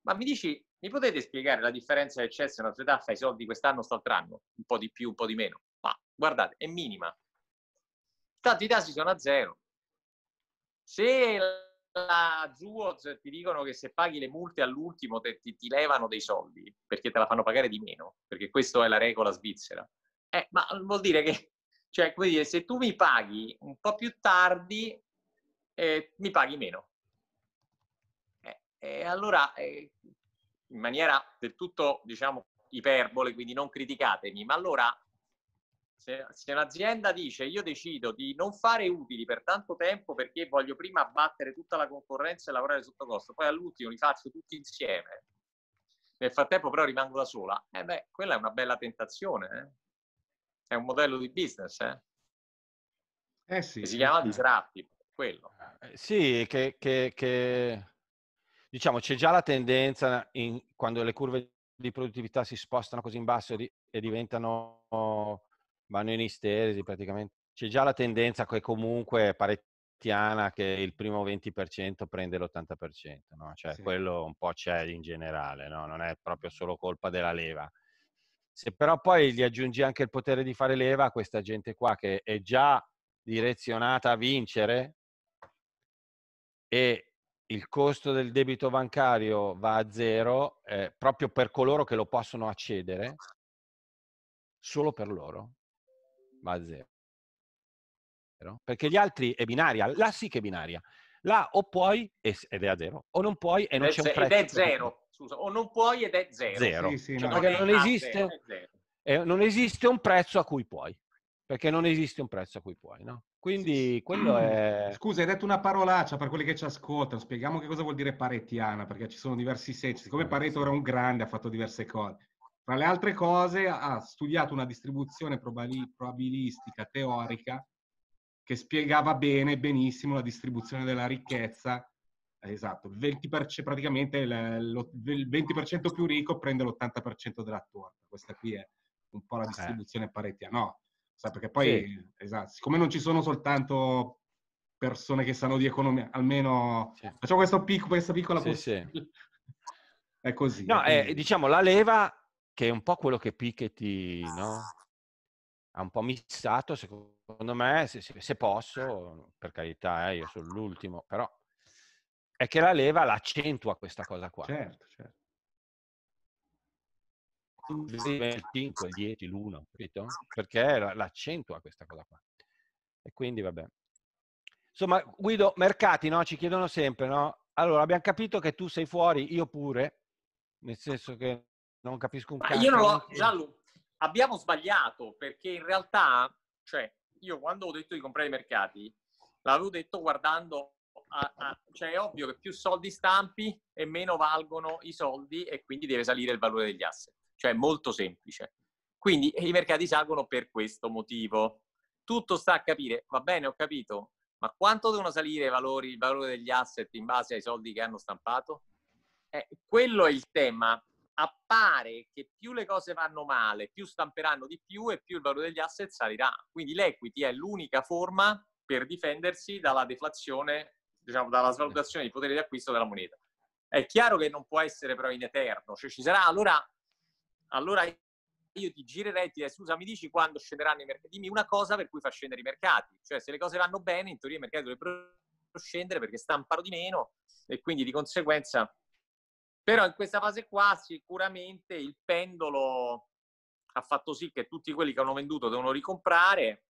ma mi dici, mi potete spiegare la differenza che c'è se una società fa i soldi quest'anno o quest'altro anno? Un po' di più, un po' di meno. Ma guardate, è minima. Tanto i tassi sono a zero. Se la Zuoz ti dicono che se paghi le multe all'ultimo te, ti, ti, levano dei soldi perché te la fanno pagare di meno, perché questa è la regola svizzera. Eh, ma mm, vuol dire che, cioè, dire, se tu mi paghi un po' più tardi, eh, mi paghi meno. Eh, eh allora, in maniera del tutto, diciamo, iperbole, quindi non criticatemi, ma allora se, se, un'azienda dice io decido di non fare utili per tanto tempo perché voglio prima abbattere tutta la concorrenza e lavorare sotto costo, poi all'ultimo li faccio tutti insieme, nel frattempo però rimango da sola, eh beh, quella è una bella tentazione, eh? è un modello di business, eh? eh sì, si eh chiama sì. disruptive, quello. Eh, sì, che, che, che, diciamo c'è già la tendenza in, quando le curve di produttività si spostano così in basso e diventano vanno in istesi praticamente. C'è già la tendenza che comunque parettiana che il primo 20% prende l'80%, no? cioè sì. quello un po' c'è in generale, no? non è proprio solo colpa della leva. Se però poi gli aggiungi anche il potere di fare leva a questa gente qua che è già direzionata a vincere e il costo del debito bancario va a zero eh, proprio per coloro che lo possono accedere, solo per loro va a zero. Perché gli altri è binaria, là sì che è binaria. Là o puoi ed è a zero, o non puoi e non ed c'è un prezzo. Ed è zero, scusa, o non puoi ed è zero. Zero, sì, sì, cioè, no. non, non esiste, zero, zero. Eh, non esiste un prezzo a cui puoi. Perché non esiste un prezzo a cui puoi, no? Quindi sì, quello è... Scusa, hai detto una parolaccia per quelli che ci ascoltano. Spieghiamo che cosa vuol dire parettiana, perché ci sono diversi sensi. Siccome Pareto era un grande, ha fatto diverse cose. Tra le altre cose ha studiato una distribuzione probabilistica teorica che spiegava bene, benissimo la distribuzione della ricchezza. Esatto, 20%, praticamente il, 20% più ricco prende l'80% della torta. Questa qui è un po' la distribuzione paretiana. No, perché poi, sì. esatto, siccome non ci sono soltanto persone che sanno di economia, almeno sì. facciamo questo pic- questa piccola sì, sì. È così. No, è così. Eh, diciamo, la leva che è un po' quello che Piketty no? Ah. ha un po' missato, secondo me, se, se posso, per carità, eh, io sono l'ultimo, però è che la leva l'accentua questa cosa qua. Certo, certo. Il 5, il 10, l'1, capito? Perché l'accentua questa cosa qua. E quindi vabbè. Insomma, Guido, mercati no? ci chiedono sempre, no? Allora, abbiamo capito che tu sei fuori, io pure, nel senso che non capisco un cazzo. Io non l'ho, Gianlu, abbiamo sbagliato perché in realtà, cioè, io quando ho detto di comprare i mercati, l'avevo detto guardando, a, a, cioè è ovvio che più soldi stampi e meno valgono i soldi e quindi deve salire il valore degli asset. Cioè, è molto semplice. Quindi i mercati salgono per questo motivo. Tutto sta a capire, va bene, ho capito, ma quanto devono salire i valori, il valore degli asset in base ai soldi che hanno stampato? Eh, quello è il tema appare che più le cose vanno male, più stamperanno di più e più il valore degli asset salirà. Quindi l'equity è l'unica forma per difendersi dalla deflazione, diciamo dalla svalutazione di potere di acquisto della moneta. È chiaro che non può essere però in eterno, cioè ci sarà allora, allora io ti girerei e ti direi scusa mi dici quando scenderanno i mercati, dimmi una cosa per cui fa scendere i mercati, cioè se le cose vanno bene in teoria i mercati dovrebbero scendere perché stampano di meno e quindi di conseguenza però in questa fase qua sicuramente il pendolo ha fatto sì che tutti quelli che hanno venduto devono ricomprare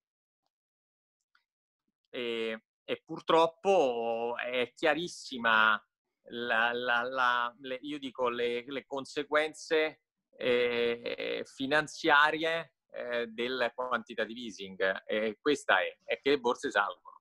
e, e purtroppo è chiarissima la, la, la, le, io dico le, le conseguenze eh, finanziarie eh, del quantitative easing. Eh, questa è, è che le borse salgono.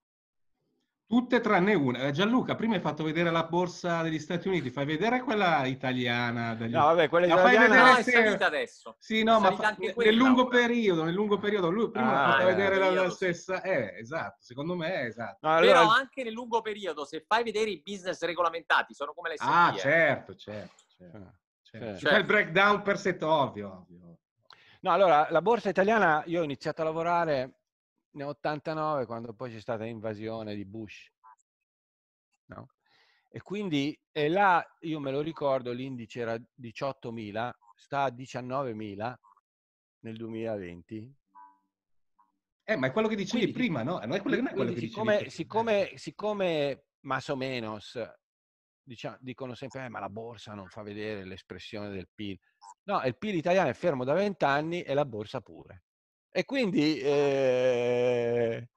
Tutte tranne una. Eh, Gianluca, prima hai fatto vedere la borsa degli Stati Uniti, fai vedere quella italiana. Dagli... No, vabbè, quella italiana no, se... è salita adesso. Sì, no, ma fa... quella, nel lungo ora. periodo, nel lungo periodo, lui prima ah, ha fatto eh, vedere la, la, stessa... Eh, esatto, secondo me è esatto. No, allora... Però anche nel lungo periodo, se fai vedere i business regolamentati, sono come le S&P. Ah, eh. certo, certo, certo, ah, certo, certo. certo, certo. certo. Cioè, il breakdown per setto, ovvio, ovvio. No, allora, la borsa italiana, io ho iniziato a lavorare nel 89 quando poi c'è stata l'invasione di Bush. No? E quindi e là, io me lo ricordo, l'indice era 18.000, sta a 19.000 nel 2020. Eh, ma è quello che dicevi quindi, prima, no? Non è quello, non è quello che siccome, dicevi. Siccome, siccome más o menos diciamo, dicono sempre eh, ma la borsa non fa vedere l'espressione del PIL. No, il PIL italiano è fermo da vent'anni e la borsa pure. E quindi, eh,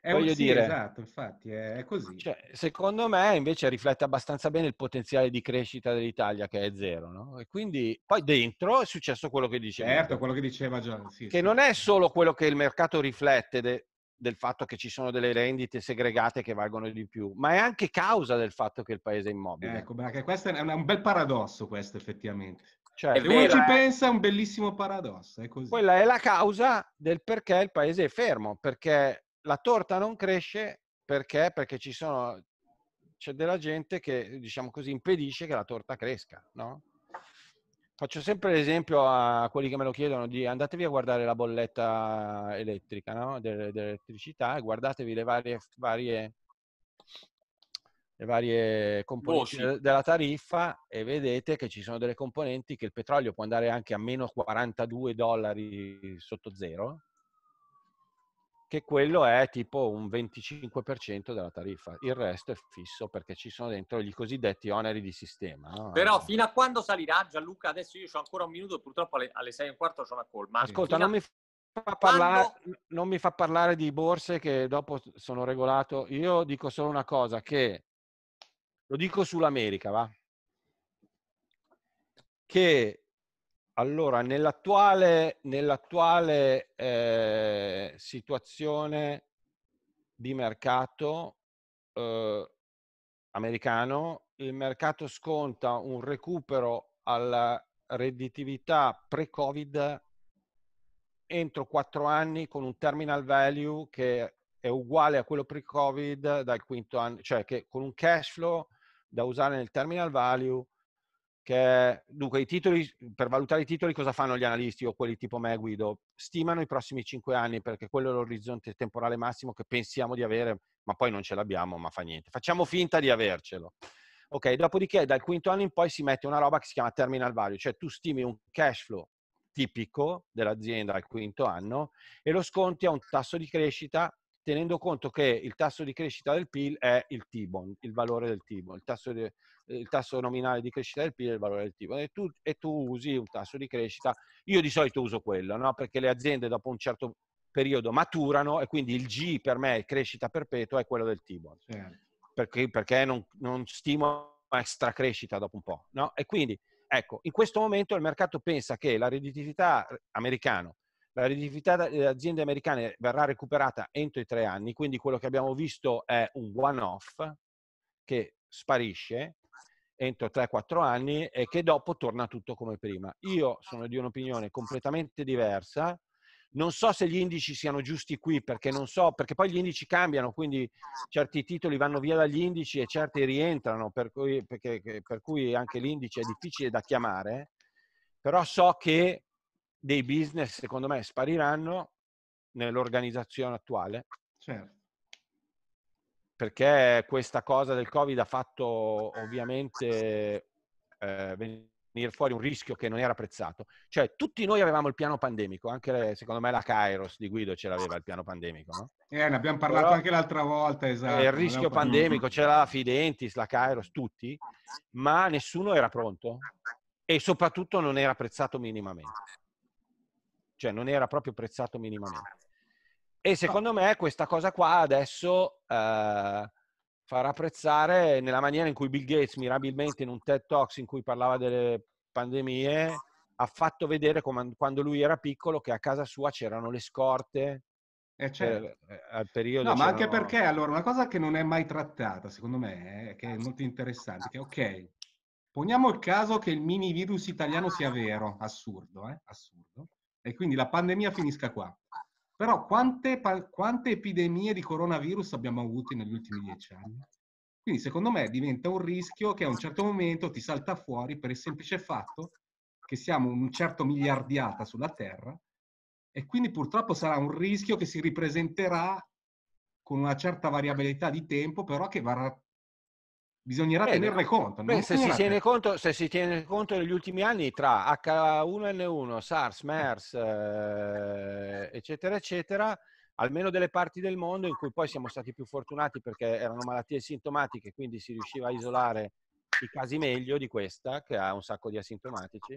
è voglio sì, dire... Esatto, infatti, è, così. Cioè, secondo me, invece, riflette abbastanza bene il potenziale di crescita dell'Italia, che è zero, no? E quindi, poi dentro è successo quello che diceva. Certo, quello che diceva John, sì, Che sì. non è solo quello che il mercato riflette, de- del fatto che ci sono delle rendite segregate che valgono di più, ma è anche causa del fatto che il paese è immobile. Ecco, perché questo è un bel paradosso, questo effettivamente. Cioè, è se vero, uno ci eh? pensa è un bellissimo paradosso. È Quella è la causa del perché il paese è fermo, perché la torta non cresce, perché? Perché ci sono, c'è della gente che, diciamo così, impedisce che la torta cresca, no? Faccio sempre l'esempio a quelli che me lo chiedono di andatevi a guardare la bolletta elettrica, no? dell'elettricità e guardatevi le varie, varie le varie componenti Voci. della tariffa e vedete che ci sono delle componenti che il petrolio può andare anche a meno 42 dollari sotto zero, che quello è tipo un 25% della tariffa, il resto è fisso perché ci sono dentro gli cosiddetti oneri di sistema. No? Però eh. fino a quando salirà Gianluca? Adesso io ho ancora un minuto, purtroppo alle, alle 6 e un quarto sono a colma. Ascolta, non mi Parlare, Quando... non mi fa parlare di borse che dopo sono regolato. Io dico solo una cosa, che lo dico sull'America, va? Che allora nell'attuale, nell'attuale eh, situazione di mercato eh, americano, il mercato sconta un recupero alla redditività pre-Covid entro quattro anni con un terminal value che è uguale a quello pre-Covid dal quinto anno, cioè che con un cash flow da usare nel terminal value, che dunque i titoli, per valutare i titoli cosa fanno gli analisti o quelli tipo me Guido? Stimano i prossimi 5 anni perché quello è l'orizzonte temporale massimo che pensiamo di avere, ma poi non ce l'abbiamo, ma fa niente. Facciamo finta di avercelo. Ok, dopodiché dal quinto anno in poi si mette una roba che si chiama terminal value, cioè tu stimi un cash flow tipico dell'azienda al quinto anno e lo sconti a un tasso di crescita tenendo conto che il tasso di crescita del PIL è il T-bond, il valore del T-bond, il, eh, il tasso, nominale di crescita del PIL è il valore del T-bond e tu, e tu usi un tasso di crescita, io di solito uso quello, no? perché le aziende dopo un certo periodo maturano e quindi il G per me, crescita perpetua, è quello del T-bond, certo. perché, perché, non, non stimo extra crescita dopo un po'. No? E quindi, ecco, in questo momento il mercato pensa che la redditività americana la redditività eh, delle aziende americane verrà recuperata entro i tre anni, quindi quello che abbiamo visto è un one-off che sparisce entro 3-4 anni e che dopo torna tutto come prima. Io sono di un'opinione completamente diversa, non so se gli indici siano giusti qui perché non so, perché poi gli indici cambiano, quindi certi titoli vanno via dagli indici e certi rientrano, per cui, perché, per cui anche l'indice è difficile da chiamare, però so che dei business, secondo me, spariranno nell'organizzazione attuale. Certo. Perché questa cosa del Covid ha fatto ovviamente eh, venire fuori un rischio che non era apprezzato. Cioè, tutti noi avevamo il piano pandemico, anche secondo me la Kairos di Guido ce l'aveva il piano pandemico. No? Eh, ne abbiamo parlato Però, anche l'altra volta, esatto. Il rischio pandemico, c'era la Fidentis, la Kairos, tutti, ma nessuno era pronto e soprattutto non era apprezzato minimamente cioè non era proprio prezzato minimamente. Esatto. E secondo me questa cosa qua adesso eh, farà apprezzare nella maniera in cui Bill Gates, mirabilmente in un TED Talks in cui parlava delle pandemie, ha fatto vedere come, quando lui era piccolo che a casa sua c'erano le scorte. Eh certo. per, eh, al periodo no, ma anche perché allora una cosa che non è mai trattata, secondo me, eh, che è ah, molto interessante, che ok, poniamo il caso che il mini virus italiano sia vero, assurdo, eh? assurdo e quindi la pandemia finisca qua. Però quante, quante epidemie di coronavirus abbiamo avuto negli ultimi dieci anni? Quindi secondo me diventa un rischio che a un certo momento ti salta fuori per il semplice fatto che siamo un certo miliardiata sulla Terra e quindi purtroppo sarà un rischio che si ripresenterà con una certa variabilità di tempo, però che varrà bisognerà Beh, tenerne conto. Beh, se, si tiene conto se si tiene conto negli ultimi anni tra H1N1, SARS, MERS, eh, eccetera, eccetera, almeno delle parti del mondo in cui poi siamo stati più fortunati perché erano malattie sintomatiche, quindi si riusciva a isolare i casi meglio di questa, che ha un sacco di asintomatici.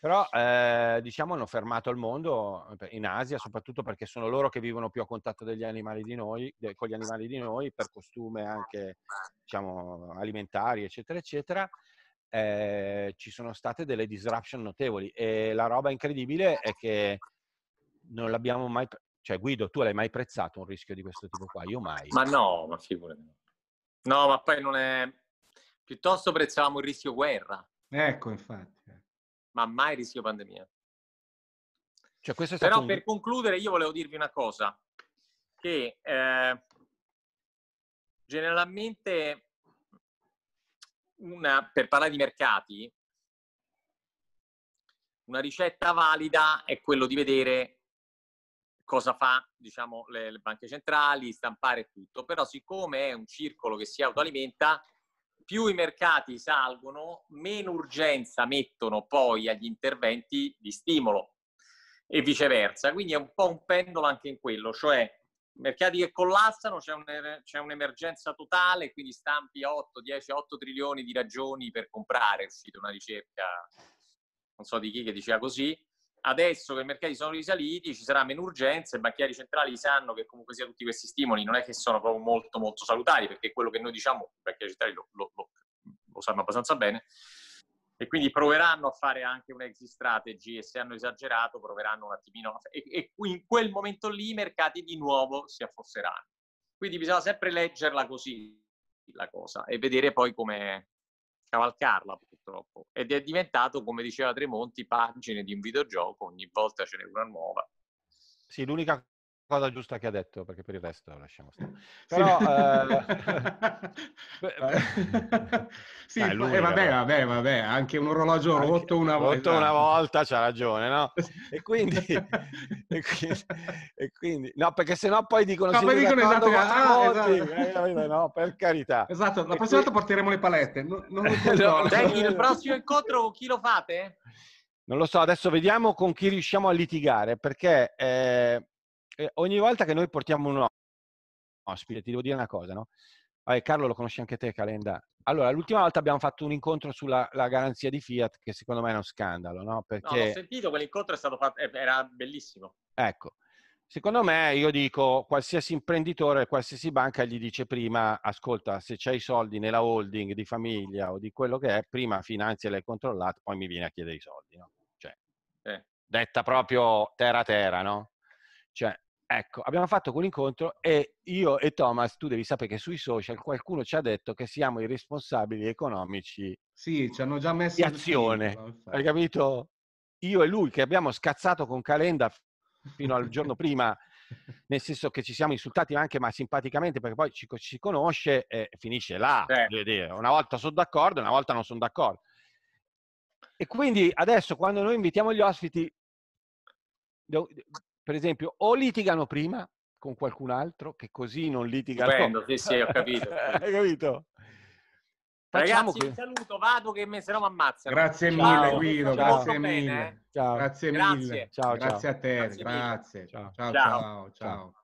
Però eh, diciamo hanno fermato il mondo ehm, in Asia, soprattutto perché sono loro che vivono più a contatto degli animali di noi, con gli animali di noi, per costume anche diciamo, alimentari, eccetera, eccetera. Eh, ci sono state delle disruption notevoli e la roba incredibile è che non l'abbiamo mai, cioè Guido, tu l'hai mai prezzato un rischio di questo tipo qua? Io mai. Ma no, ma figurati. No, ma poi non è... Piuttosto prezzavamo il rischio guerra. Ecco, infatti. Eh ma mai rischio pandemia. Cioè, Però un... per concludere io volevo dirvi una cosa, che eh, generalmente una, per parlare di mercati, una ricetta valida è quello di vedere cosa fa diciamo, le, le banche centrali, stampare tutto. Però siccome è un circolo che si autoalimenta, più i mercati salgono, meno urgenza mettono poi agli interventi di stimolo e viceversa. Quindi è un po' un pendolo anche in quello, cioè mercati che collassano, c'è, un, er-, c'è un'emergenza totale, quindi stampi 8, 10, 8 trilioni di ragioni per comprare, è uscita una ricerca, non so di chi che diceva così, adesso che i mercati sono risaliti ci sarà meno urgenza i banchieri centrali sanno che comunque sia tutti questi stimoli non è che sono proprio molto molto salutari perché quello che noi diciamo i banchieri centrali lo, lo, lo, lo sanno abbastanza bene e quindi proveranno a fare anche un exit strategy e se hanno esagerato proveranno un attimino e, e in quel momento lì i mercati di nuovo si affosseranno quindi bisogna sempre leggerla così la cosa e vedere poi come cavalcarla purtroppo ed è diventato, come diceva Tremonti, pagine di un videogioco, ogni volta ce n'è una nuova. Sì, l'unica cosa giusta che ha detto, perché per il resto lasciamo stare. Però, sì, eh... sì Dai, lui, eh, vabbè, vabbè, vabbè, anche un orologio anche rotto una volta. Rotto una volta, c'ha ragione, no? E quindi, e quindi, e quindi no, perché sennò poi dicono... No, poi dicono esatto, ah, esatto. Eh, no, per carità. Esatto, la e prossima qui... volta porteremo le palette. Non, non no, il prossimo incontro chi lo fate? Non lo so, adesso vediamo con chi riusciamo a litigare, perché... Eh eh, ogni volta che noi portiamo un ospite, ti devo dire una cosa, no? Vabbè, Carlo lo conosci anche te, Calenda. Allora, l'ultima volta abbiamo fatto un incontro sulla garanzia di Fiat, che secondo me è uno scandalo, no? Perché... No, ho sentito, quell'incontro è stato fatto, eh, era bellissimo. Ecco, secondo me, io dico, qualsiasi imprenditore, qualsiasi banca gli dice prima, ascolta, se c'hai i soldi nella holding di famiglia o di quello che è, prima finanzia le controllate, poi mi viene a chiedere i soldi, no? Cioè, eh. detta proprio terra terra, no? Cioè, Ecco, abbiamo fatto quell'incontro e io e Thomas, tu devi sapere che sui social qualcuno ci ha detto che siamo i responsabili economici sì, ci hanno già messo di azione. Tempo, Hai capito? Io e lui che abbiamo scazzato con Calenda fino al giorno prima, nel senso che ci siamo insultati anche ma simpaticamente perché poi ci, ci conosce e finisce là. Eh. Una volta sono d'accordo, una volta non sono d'accordo. E quindi adesso quando noi invitiamo gli ospiti per esempio, o litigano prima con qualcun altro, che così non litigano. Stupendo, sì, sì, ho capito. Hai capito? Facciamo Ragazzi, che... un saluto, vado che me, se no mi ammazzano. Grazie mille, Guido, grazie mille. Bene, eh? Ciao. Grazie mille. Grazie. Ciao, a te, grazie. Ciao, ciao, ciao. ciao.